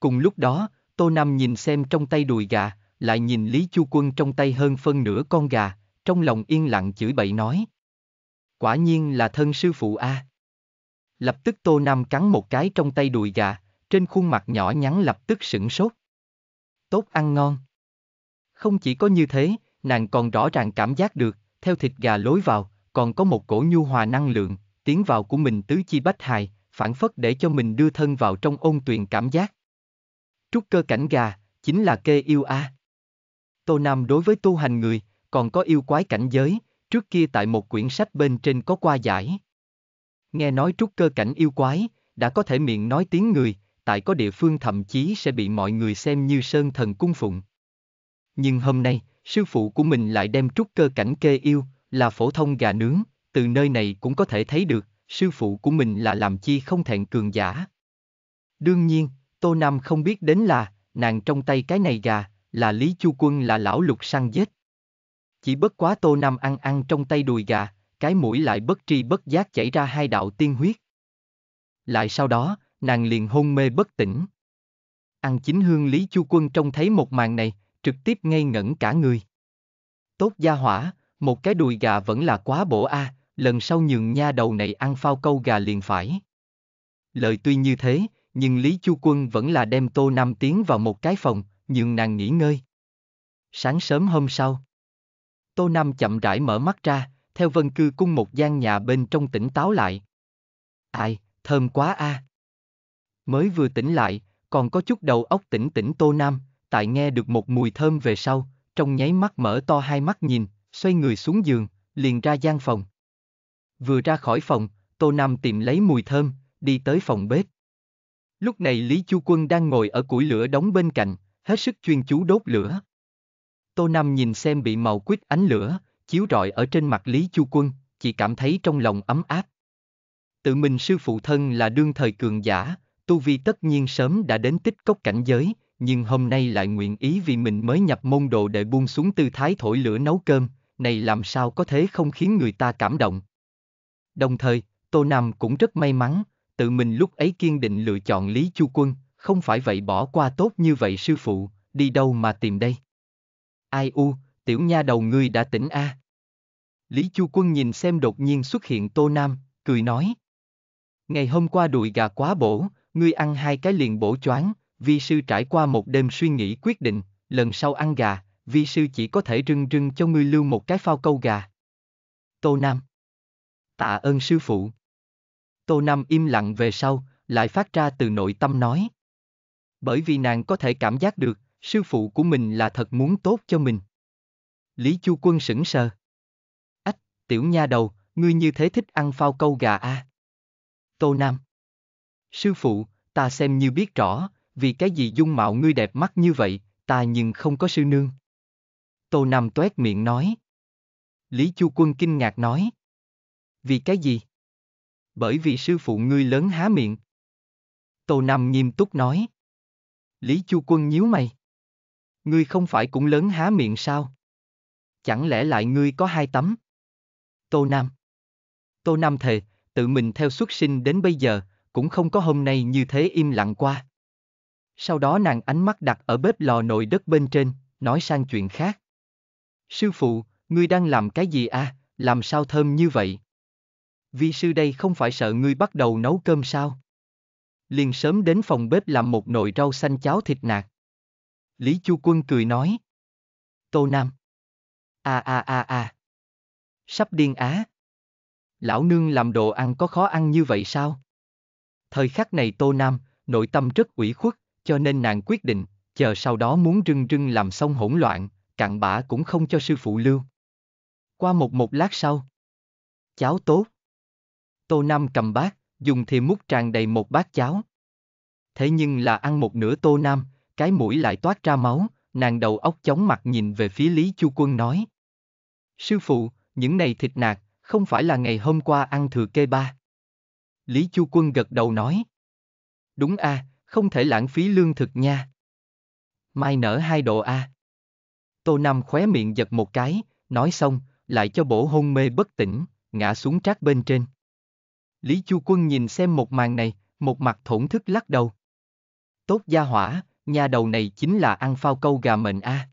Cùng lúc đó, Tô Nam nhìn xem trong tay đùi gà, lại nhìn Lý Chu Quân trong tay hơn phân nửa con gà, trong lòng yên lặng chửi bậy nói. Quả nhiên là thân sư phụ A. À. Lập tức Tô Nam cắn một cái trong tay đùi gà, trên khuôn mặt nhỏ nhắn lập tức sửng sốt. Tốt ăn ngon. Không chỉ có như thế, nàng còn rõ ràng cảm giác được, theo thịt gà lối vào, còn có một cổ nhu hòa năng lượng, tiến vào của mình tứ chi bách hài, phản phất để cho mình đưa thân vào trong ôn tuyền cảm giác. Trúc cơ cảnh gà, chính là kê yêu a. Tô Nam đối với tu hành người, còn có yêu quái cảnh giới, trước kia tại một quyển sách bên trên có qua giải. Nghe nói trúc cơ cảnh yêu quái, đã có thể miệng nói tiếng người, tại có địa phương thậm chí sẽ bị mọi người xem như sơn thần cung phụng. Nhưng hôm nay, sư phụ của mình lại đem trúc cơ cảnh kê yêu, là phổ thông gà nướng, từ nơi này cũng có thể thấy được, sư phụ của mình là làm chi không thẹn cường giả. Đương nhiên, Tô Nam không biết đến là, nàng trong tay cái này gà, là Lý Chu Quân là lão lục săn giết. Chỉ bất quá Tô Nam ăn ăn trong tay đùi gà, cái mũi lại bất tri bất giác chảy ra hai đạo tiên huyết. Lại sau đó, nàng liền hôn mê bất tỉnh. Ăn chính hương Lý Chu Quân trông thấy một màn này, trực tiếp ngây ngẩn cả người. Tốt gia hỏa, một cái đùi gà vẫn là quá bổ a, à, lần sau nhường nha đầu này ăn phao câu gà liền phải. Lời tuy như thế, nhưng Lý Chu Quân vẫn là đem Tô Nam tiến vào một cái phòng, nhường nàng nghỉ ngơi. Sáng sớm hôm sau, Tô Nam chậm rãi mở mắt ra, theo vân cư cung một gian nhà bên trong tỉnh táo lại. Ai, thơm quá a. À. Mới vừa tỉnh lại, còn có chút đầu óc tỉnh tỉnh Tô Nam, tại nghe được một mùi thơm về sau, trong nháy mắt mở to hai mắt nhìn, xoay người xuống giường, liền ra gian phòng. Vừa ra khỏi phòng, Tô Nam tìm lấy mùi thơm, đi tới phòng bếp. Lúc này Lý Chu Quân đang ngồi ở củi lửa đóng bên cạnh, hết sức chuyên chú đốt lửa. Tô Nam nhìn xem bị màu quýt ánh lửa, chiếu rọi ở trên mặt Lý Chu Quân, chỉ cảm thấy trong lòng ấm áp. Tự mình sư phụ thân là đương thời cường giả, tu vi tất nhiên sớm đã đến tích cốc cảnh giới, nhưng hôm nay lại nguyện ý vì mình mới nhập môn đồ để buông xuống tư thái thổi lửa nấu cơm, này làm sao có thể không khiến người ta cảm động. Đồng thời, Tô Nam cũng rất may mắn, tự mình lúc ấy kiên định lựa chọn Lý Chu Quân, không phải vậy bỏ qua tốt như vậy sư phụ, đi đâu mà tìm đây. Ai u, tiểu nha đầu ngươi đã tỉnh a. À. Lý Chu Quân nhìn xem đột nhiên xuất hiện Tô Nam, cười nói. Ngày hôm qua đùi gà quá bổ, ngươi ăn hai cái liền bổ choáng, vi sư trải qua một đêm suy nghĩ quyết định, lần sau ăn gà, vi sư chỉ có thể rưng rưng cho ngươi lưu một cái phao câu gà. Tô Nam Tạ ơn sư phụ. Tô Nam im lặng về sau, lại phát ra từ nội tâm nói. Bởi vì nàng có thể cảm giác được, sư phụ của mình là thật muốn tốt cho mình. Lý Chu Quân sững sờ tiểu nha đầu, ngươi như thế thích ăn phao câu gà a? À? Tô Nam. Sư phụ, ta xem như biết rõ, vì cái gì dung mạo ngươi đẹp mắt như vậy, ta nhưng không có sư nương. Tô Nam tuét miệng nói. Lý Chu Quân kinh ngạc nói. Vì cái gì? Bởi vì sư phụ ngươi lớn há miệng. Tô Nam nghiêm túc nói. Lý Chu Quân nhíu mày. Ngươi không phải cũng lớn há miệng sao? Chẳng lẽ lại ngươi có hai tấm? Tô Nam. Tô Nam thề, tự mình theo xuất sinh đến bây giờ, cũng không có hôm nay như thế im lặng qua. Sau đó nàng ánh mắt đặt ở bếp lò nồi đất bên trên, nói sang chuyện khác. Sư phụ, ngươi đang làm cái gì à, làm sao thơm như vậy? Vi sư đây không phải sợ ngươi bắt đầu nấu cơm sao? Liền sớm đến phòng bếp làm một nồi rau xanh cháo thịt nạc. Lý Chu Quân cười nói. Tô Nam. A a a a. Sắp điên á. Lão nương làm đồ ăn có khó ăn như vậy sao? Thời khắc này Tô Nam, nội tâm rất ủy khuất, cho nên nàng quyết định, chờ sau đó muốn rưng rưng làm xong hỗn loạn, cặn bã cũng không cho sư phụ lưu. Qua một một lát sau. Cháo tốt. Tô Nam cầm bát, dùng thì múc tràn đầy một bát cháo. Thế nhưng là ăn một nửa Tô Nam, cái mũi lại toát ra máu, nàng đầu óc chóng mặt nhìn về phía Lý Chu Quân nói. Sư phụ, những này thịt nạc, không phải là ngày hôm qua ăn thừa kê ba. Lý Chu Quân gật đầu nói. Đúng a, à, không thể lãng phí lương thực nha. Mai nở hai độ a. À. Tô Nam khóe miệng giật một cái, nói xong, lại cho bổ hôn mê bất tỉnh, ngã xuống trác bên trên. Lý Chu Quân nhìn xem một màn này, một mặt thổn thức lắc đầu. Tốt gia hỏa, nhà đầu này chính là ăn phao câu gà mệnh a. À.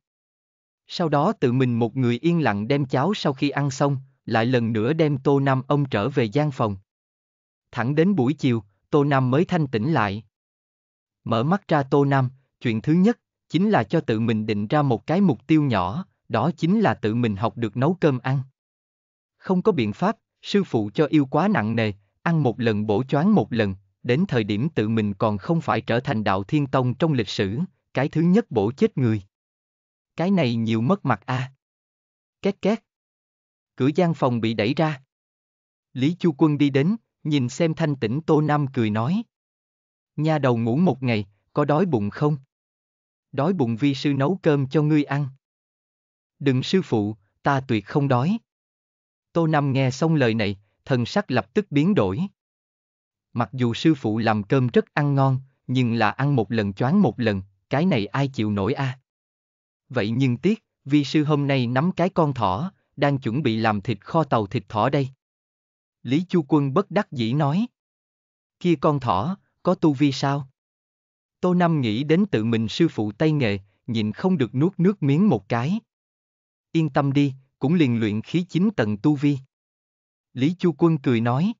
Sau đó tự mình một người yên lặng đem cháo sau khi ăn xong, lại lần nữa đem Tô Nam ông trở về gian phòng. Thẳng đến buổi chiều, Tô Nam mới thanh tĩnh lại. Mở mắt ra Tô Nam, chuyện thứ nhất, chính là cho tự mình định ra một cái mục tiêu nhỏ, đó chính là tự mình học được nấu cơm ăn. Không có biện pháp, sư phụ cho yêu quá nặng nề, ăn một lần bổ choáng một lần, đến thời điểm tự mình còn không phải trở thành đạo thiên tông trong lịch sử, cái thứ nhất bổ chết người. Cái này nhiều mất mặt à. Két két. Cửa gian phòng bị đẩy ra. Lý Chu Quân đi đến, nhìn xem thanh tĩnh Tô Nam cười nói. Nha đầu ngủ một ngày, có đói bụng không? Đói bụng vi sư nấu cơm cho ngươi ăn. Đừng sư phụ, ta tuyệt không đói. Tô Nam nghe xong lời này, thần sắc lập tức biến đổi. Mặc dù sư phụ làm cơm rất ăn ngon, nhưng là ăn một lần choáng một lần, cái này ai chịu nổi a? À? vậy nhưng tiếc, vi sư hôm nay nắm cái con thỏ, đang chuẩn bị làm thịt kho tàu thịt thỏ đây. Lý Chu Quân bất đắc dĩ nói. Kia con thỏ, có tu vi sao? Tô Năm nghĩ đến tự mình sư phụ tay nghề, nhịn không được nuốt nước miếng một cái. Yên tâm đi, cũng liền luyện khí chín tầng tu vi. Lý Chu Quân cười nói.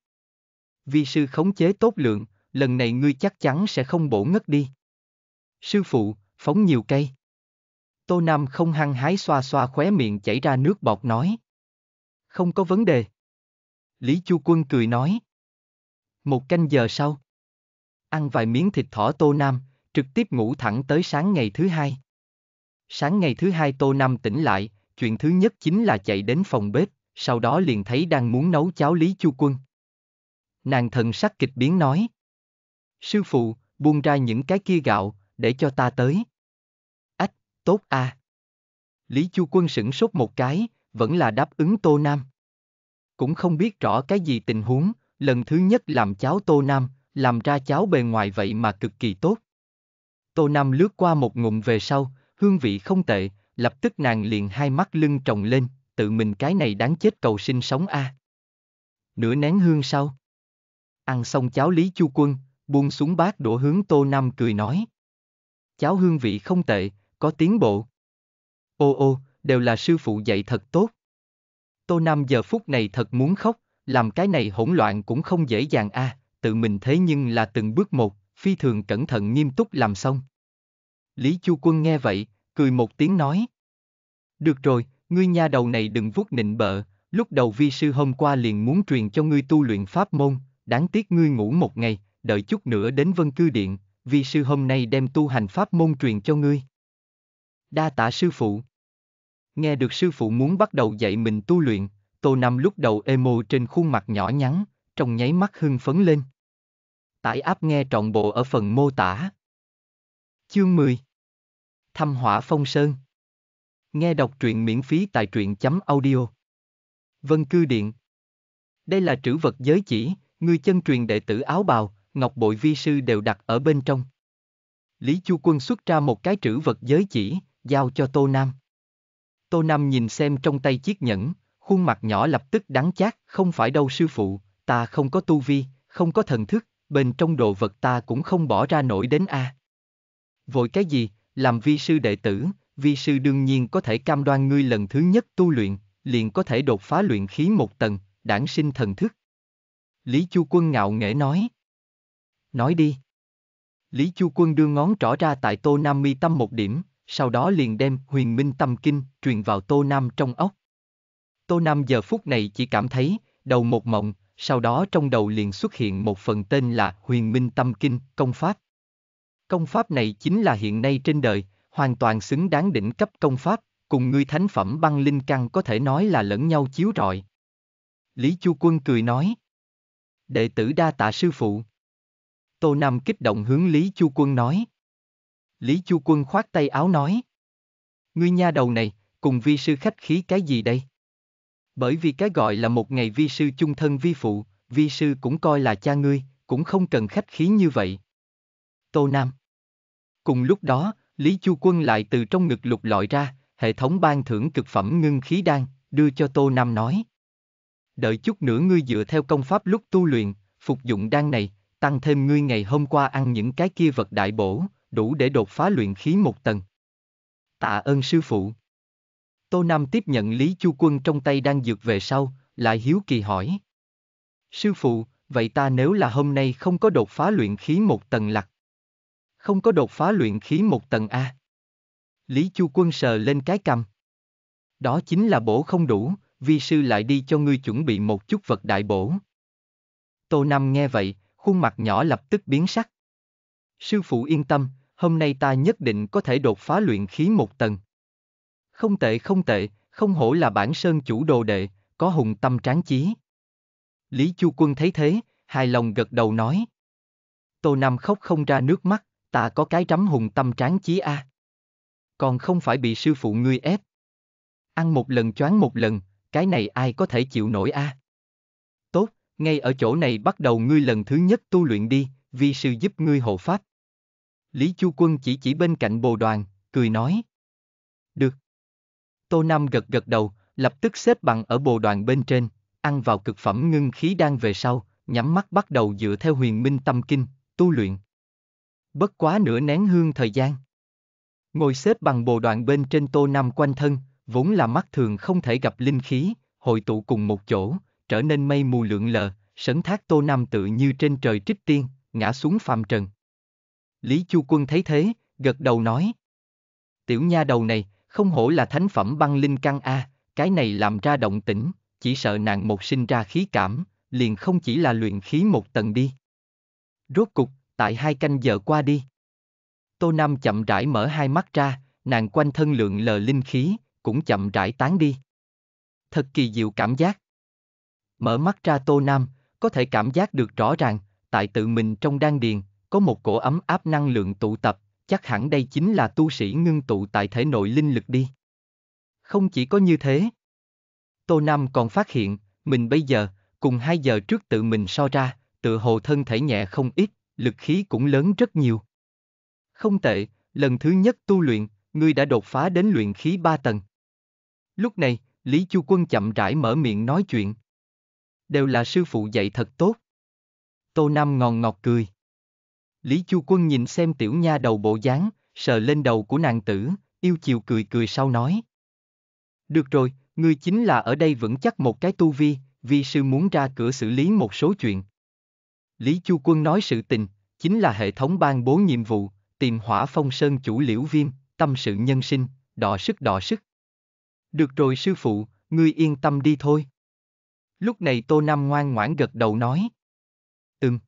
Vi sư khống chế tốt lượng, lần này ngươi chắc chắn sẽ không bổ ngất đi. Sư phụ, phóng nhiều cây. Tô Nam không hăng hái xoa xoa khóe miệng chảy ra nước bọt nói. Không có vấn đề. Lý Chu Quân cười nói. Một canh giờ sau. Ăn vài miếng thịt thỏ Tô Nam, trực tiếp ngủ thẳng tới sáng ngày thứ hai. Sáng ngày thứ hai Tô Nam tỉnh lại, chuyện thứ nhất chính là chạy đến phòng bếp, sau đó liền thấy đang muốn nấu cháo Lý Chu Quân. Nàng thần sắc kịch biến nói. Sư phụ, buông ra những cái kia gạo, để cho ta tới tốt à. Lý Chu Quân sửng sốt một cái, vẫn là đáp ứng Tô Nam. Cũng không biết rõ cái gì tình huống, lần thứ nhất làm cháo Tô Nam, làm ra cháo bề ngoài vậy mà cực kỳ tốt. Tô Nam lướt qua một ngụm về sau, hương vị không tệ, lập tức nàng liền hai mắt lưng trồng lên, tự mình cái này đáng chết cầu sinh sống a. À. Nửa nén hương sau. Ăn xong cháo Lý Chu Quân, buông xuống bát đổ hướng Tô Nam cười nói. Cháo hương vị không tệ, có tiến bộ. Ô ô, đều là sư phụ dạy thật tốt. Tô Nam giờ phút này thật muốn khóc, làm cái này hỗn loạn cũng không dễ dàng a, à, tự mình thế nhưng là từng bước một, phi thường cẩn thận nghiêm túc làm xong. Lý Chu Quân nghe vậy, cười một tiếng nói. Được rồi, ngươi nha đầu này đừng vuốt nịnh bợ, lúc đầu vi sư hôm qua liền muốn truyền cho ngươi tu luyện pháp môn, đáng tiếc ngươi ngủ một ngày, đợi chút nữa đến vân cư điện, vi sư hôm nay đem tu hành pháp môn truyền cho ngươi đa tạ sư phụ. Nghe được sư phụ muốn bắt đầu dạy mình tu luyện, Tô Nam lúc đầu emo trên khuôn mặt nhỏ nhắn, trong nháy mắt hưng phấn lên. Tải áp nghe trọn bộ ở phần mô tả. Chương 10 Thăm hỏa phong sơn Nghe đọc truyện miễn phí tại truyện chấm audio. Vân Cư Điện Đây là trữ vật giới chỉ, người chân truyền đệ tử áo bào, ngọc bội vi sư đều đặt ở bên trong. Lý Chu Quân xuất ra một cái trữ vật giới chỉ, giao cho Tô Nam. Tô Nam nhìn xem trong tay chiếc nhẫn, khuôn mặt nhỏ lập tức đắng chát, không phải đâu sư phụ, ta không có tu vi, không có thần thức, bên trong đồ vật ta cũng không bỏ ra nổi đến a. Vội cái gì, làm vi sư đệ tử, vi sư đương nhiên có thể cam đoan ngươi lần thứ nhất tu luyện, liền có thể đột phá luyện khí một tầng, đản sinh thần thức. Lý Chu Quân ngạo nghễ nói. Nói đi. Lý Chu Quân đưa ngón trỏ ra tại Tô Nam mi tâm một điểm, sau đó liền đem huyền minh tâm kinh truyền vào Tô Nam trong ốc. Tô Nam giờ phút này chỉ cảm thấy, đầu một mộng, sau đó trong đầu liền xuất hiện một phần tên là huyền minh tâm kinh, công pháp. Công pháp này chính là hiện nay trên đời, hoàn toàn xứng đáng đỉnh cấp công pháp, cùng ngươi thánh phẩm băng linh căn có thể nói là lẫn nhau chiếu rọi. Lý Chu Quân cười nói. Đệ tử đa tạ sư phụ. Tô Nam kích động hướng Lý Chu Quân nói. Lý Chu Quân khoát tay áo nói. Ngươi nha đầu này, cùng vi sư khách khí cái gì đây? Bởi vì cái gọi là một ngày vi sư chung thân vi phụ, vi sư cũng coi là cha ngươi, cũng không cần khách khí như vậy. Tô Nam Cùng lúc đó, Lý Chu Quân lại từ trong ngực lục lọi ra, hệ thống ban thưởng cực phẩm ngưng khí đan, đưa cho Tô Nam nói. Đợi chút nữa ngươi dựa theo công pháp lúc tu luyện, phục dụng đan này, tăng thêm ngươi ngày hôm qua ăn những cái kia vật đại bổ, đủ để đột phá luyện khí một tầng. Tạ ơn sư phụ. Tô Nam tiếp nhận Lý Chu Quân trong tay đang dược về sau, lại hiếu kỳ hỏi. Sư phụ, vậy ta nếu là hôm nay không có đột phá luyện khí một tầng lặc. Không có đột phá luyện khí một tầng A. Lý Chu Quân sờ lên cái cầm. Đó chính là bổ không đủ, vi sư lại đi cho ngươi chuẩn bị một chút vật đại bổ. Tô Nam nghe vậy, khuôn mặt nhỏ lập tức biến sắc. Sư phụ yên tâm, hôm nay ta nhất định có thể đột phá luyện khí một tầng. Không tệ không tệ, không hổ là bản sơn chủ đồ đệ, có hùng tâm tráng chí. Lý Chu Quân thấy thế, hài lòng gật đầu nói. Tô Nam khóc không ra nước mắt, ta có cái rắm hùng tâm tráng chí a. À. Còn không phải bị sư phụ ngươi ép. Ăn một lần choáng một lần, cái này ai có thể chịu nổi a? À? Tốt, ngay ở chỗ này bắt đầu ngươi lần thứ nhất tu luyện đi, vi sư giúp ngươi hộ pháp. Lý Chu Quân chỉ chỉ bên cạnh bồ đoàn, cười nói. Được. Tô Nam gật gật đầu, lập tức xếp bằng ở bồ đoàn bên trên, ăn vào cực phẩm ngưng khí đang về sau, nhắm mắt bắt đầu dựa theo huyền minh tâm kinh, tu luyện. Bất quá nửa nén hương thời gian. Ngồi xếp bằng bồ đoàn bên trên Tô Nam quanh thân, vốn là mắt thường không thể gặp linh khí, hội tụ cùng một chỗ, trở nên mây mù lượng lờ, sấn thác Tô Nam tự như trên trời trích tiên, ngã xuống phàm trần. Lý Chu Quân thấy thế, gật đầu nói. Tiểu nha đầu này, không hổ là thánh phẩm băng linh căn A, cái này làm ra động tĩnh, chỉ sợ nàng một sinh ra khí cảm, liền không chỉ là luyện khí một tầng đi. Rốt cục, tại hai canh giờ qua đi. Tô Nam chậm rãi mở hai mắt ra, nàng quanh thân lượng lờ linh khí, cũng chậm rãi tán đi. Thật kỳ diệu cảm giác. Mở mắt ra Tô Nam, có thể cảm giác được rõ ràng, tại tự mình trong đan điền, có một cổ ấm áp năng lượng tụ tập, chắc hẳn đây chính là tu sĩ ngưng tụ tại thể nội linh lực đi. Không chỉ có như thế. Tô Nam còn phát hiện, mình bây giờ, cùng hai giờ trước tự mình so ra, tự hồ thân thể nhẹ không ít, lực khí cũng lớn rất nhiều. Không tệ, lần thứ nhất tu luyện, ngươi đã đột phá đến luyện khí ba tầng. Lúc này, Lý Chu Quân chậm rãi mở miệng nói chuyện. Đều là sư phụ dạy thật tốt. Tô Nam ngòn ngọt cười. Lý Chu Quân nhìn xem tiểu nha đầu bộ dáng, sờ lên đầu của nàng tử, yêu chiều cười cười sau nói. Được rồi, ngươi chính là ở đây vững chắc một cái tu vi, vi sư muốn ra cửa xử lý một số chuyện. Lý Chu Quân nói sự tình, chính là hệ thống ban bố nhiệm vụ, tìm hỏa phong sơn chủ liễu viêm, tâm sự nhân sinh, đỏ sức đỏ sức. Được rồi sư phụ, ngươi yên tâm đi thôi. Lúc này Tô Nam ngoan ngoãn gật đầu nói. "Từng."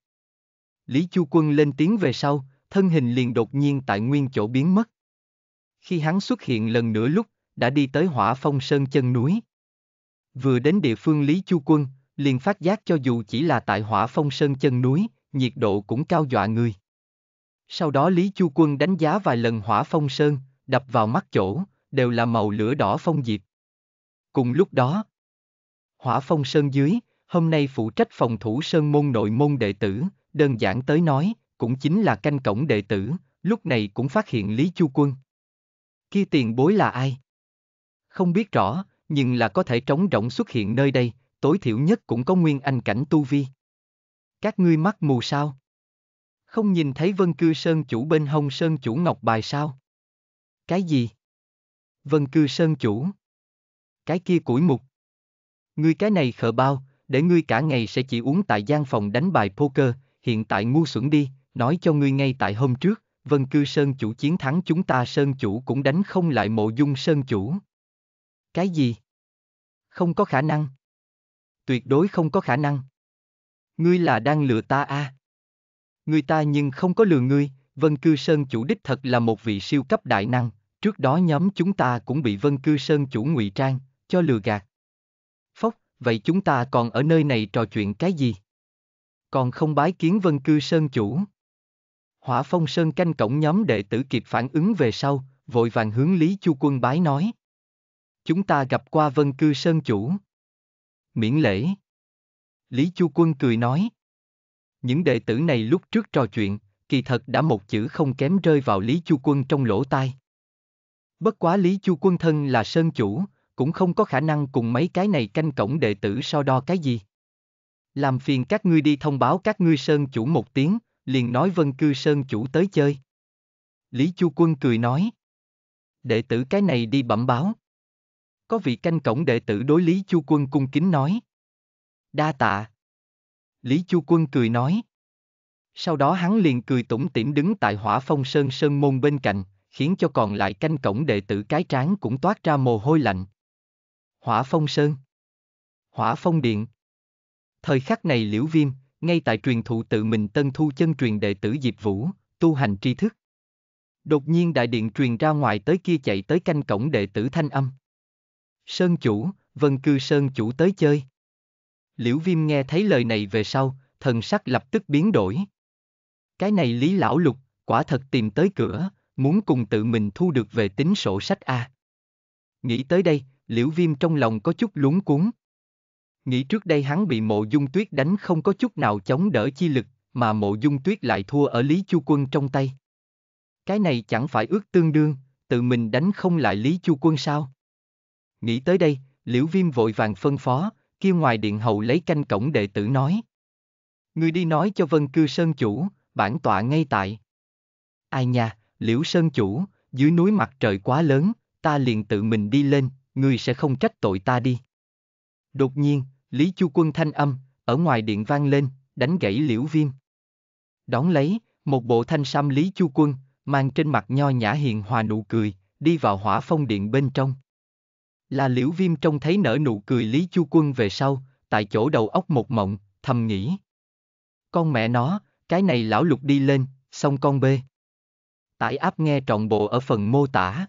Lý Chu Quân lên tiếng về sau, thân hình liền đột nhiên tại nguyên chỗ biến mất. Khi hắn xuất hiện lần nữa lúc, đã đi tới hỏa phong sơn chân núi. Vừa đến địa phương Lý Chu Quân, liền phát giác cho dù chỉ là tại hỏa phong sơn chân núi, nhiệt độ cũng cao dọa người. Sau đó Lý Chu Quân đánh giá vài lần hỏa phong sơn, đập vào mắt chỗ, đều là màu lửa đỏ phong diệp. Cùng lúc đó, hỏa phong sơn dưới, hôm nay phụ trách phòng thủ sơn môn nội môn đệ tử, Đơn giản tới nói, cũng chính là canh cổng đệ tử, lúc này cũng phát hiện Lý Chu Quân. Kia tiền bối là ai? Không biết rõ, nhưng là có thể trống rỗng xuất hiện nơi đây, tối thiểu nhất cũng có nguyên anh cảnh tu vi. Các ngươi mắt mù sao? Không nhìn thấy vân cư sơn chủ bên hông sơn chủ ngọc bài sao? Cái gì? Vân cư sơn chủ. Cái kia củi mục. Ngươi cái này khờ bao, để ngươi cả ngày sẽ chỉ uống tại gian phòng đánh bài poker, hiện tại ngu xuẩn đi, nói cho ngươi ngay tại hôm trước, Vân Cư Sơn Chủ chiến thắng chúng ta Sơn Chủ cũng đánh không lại mộ dung Sơn Chủ. Cái gì? Không có khả năng. Tuyệt đối không có khả năng. Ngươi là đang lừa ta à? Ngươi ta nhưng không có lừa ngươi, Vân Cư Sơn Chủ đích thật là một vị siêu cấp đại năng, trước đó nhóm chúng ta cũng bị Vân Cư Sơn Chủ ngụy trang, cho lừa gạt. Phốc, vậy chúng ta còn ở nơi này trò chuyện cái gì? còn không bái kiến vân cư sơn chủ. Hỏa phong sơn canh cổng nhóm đệ tử kịp phản ứng về sau, vội vàng hướng Lý Chu Quân bái nói. Chúng ta gặp qua vân cư sơn chủ. Miễn lễ. Lý Chu Quân cười nói. Những đệ tử này lúc trước trò chuyện, kỳ thật đã một chữ không kém rơi vào Lý Chu Quân trong lỗ tai. Bất quá Lý Chu Quân thân là sơn chủ, cũng không có khả năng cùng mấy cái này canh cổng đệ tử so đo cái gì làm phiền các ngươi đi thông báo các ngươi sơn chủ một tiếng, liền nói vân cư sơn chủ tới chơi. Lý Chu Quân cười nói. Đệ tử cái này đi bẩm báo. Có vị canh cổng đệ tử đối Lý Chu Quân cung kính nói. Đa tạ. Lý Chu Quân cười nói. Sau đó hắn liền cười tủm tỉm đứng tại hỏa phong sơn sơn môn bên cạnh, khiến cho còn lại canh cổng đệ tử cái tráng cũng toát ra mồ hôi lạnh. Hỏa phong sơn. Hỏa phong điện. Thời khắc này Liễu Viêm, ngay tại truyền thụ tự mình tân thu chân truyền đệ tử Diệp Vũ, tu hành tri thức. Đột nhiên đại điện truyền ra ngoài tới kia chạy tới canh cổng đệ tử thanh âm. Sơn chủ, vân cư sơn chủ tới chơi. Liễu Viêm nghe thấy lời này về sau, thần sắc lập tức biến đổi. Cái này Lý Lão Lục, quả thật tìm tới cửa, muốn cùng tự mình thu được về tính sổ sách A. Nghĩ tới đây, Liễu Viêm trong lòng có chút lúng cuống Nghĩ trước đây hắn bị mộ dung tuyết đánh không có chút nào chống đỡ chi lực, mà mộ dung tuyết lại thua ở Lý Chu Quân trong tay. Cái này chẳng phải ước tương đương, tự mình đánh không lại Lý Chu Quân sao? Nghĩ tới đây, Liễu Viêm vội vàng phân phó, kia ngoài điện hậu lấy canh cổng đệ tử nói. Người đi nói cho Vân Cư Sơn Chủ, bản tọa ngay tại. Ai nha, Liễu Sơn Chủ, dưới núi mặt trời quá lớn, ta liền tự mình đi lên, người sẽ không trách tội ta đi. Đột nhiên, Lý Chu Quân thanh âm, ở ngoài điện vang lên, đánh gãy liễu viêm. Đón lấy, một bộ thanh sam Lý Chu Quân, mang trên mặt nho nhã hiền hòa nụ cười, đi vào hỏa phong điện bên trong. Là liễu viêm trông thấy nở nụ cười Lý Chu Quân về sau, tại chỗ đầu óc một mộng, thầm nghĩ. Con mẹ nó, cái này lão lục đi lên, xong con bê. Tải áp nghe trọn bộ ở phần mô tả.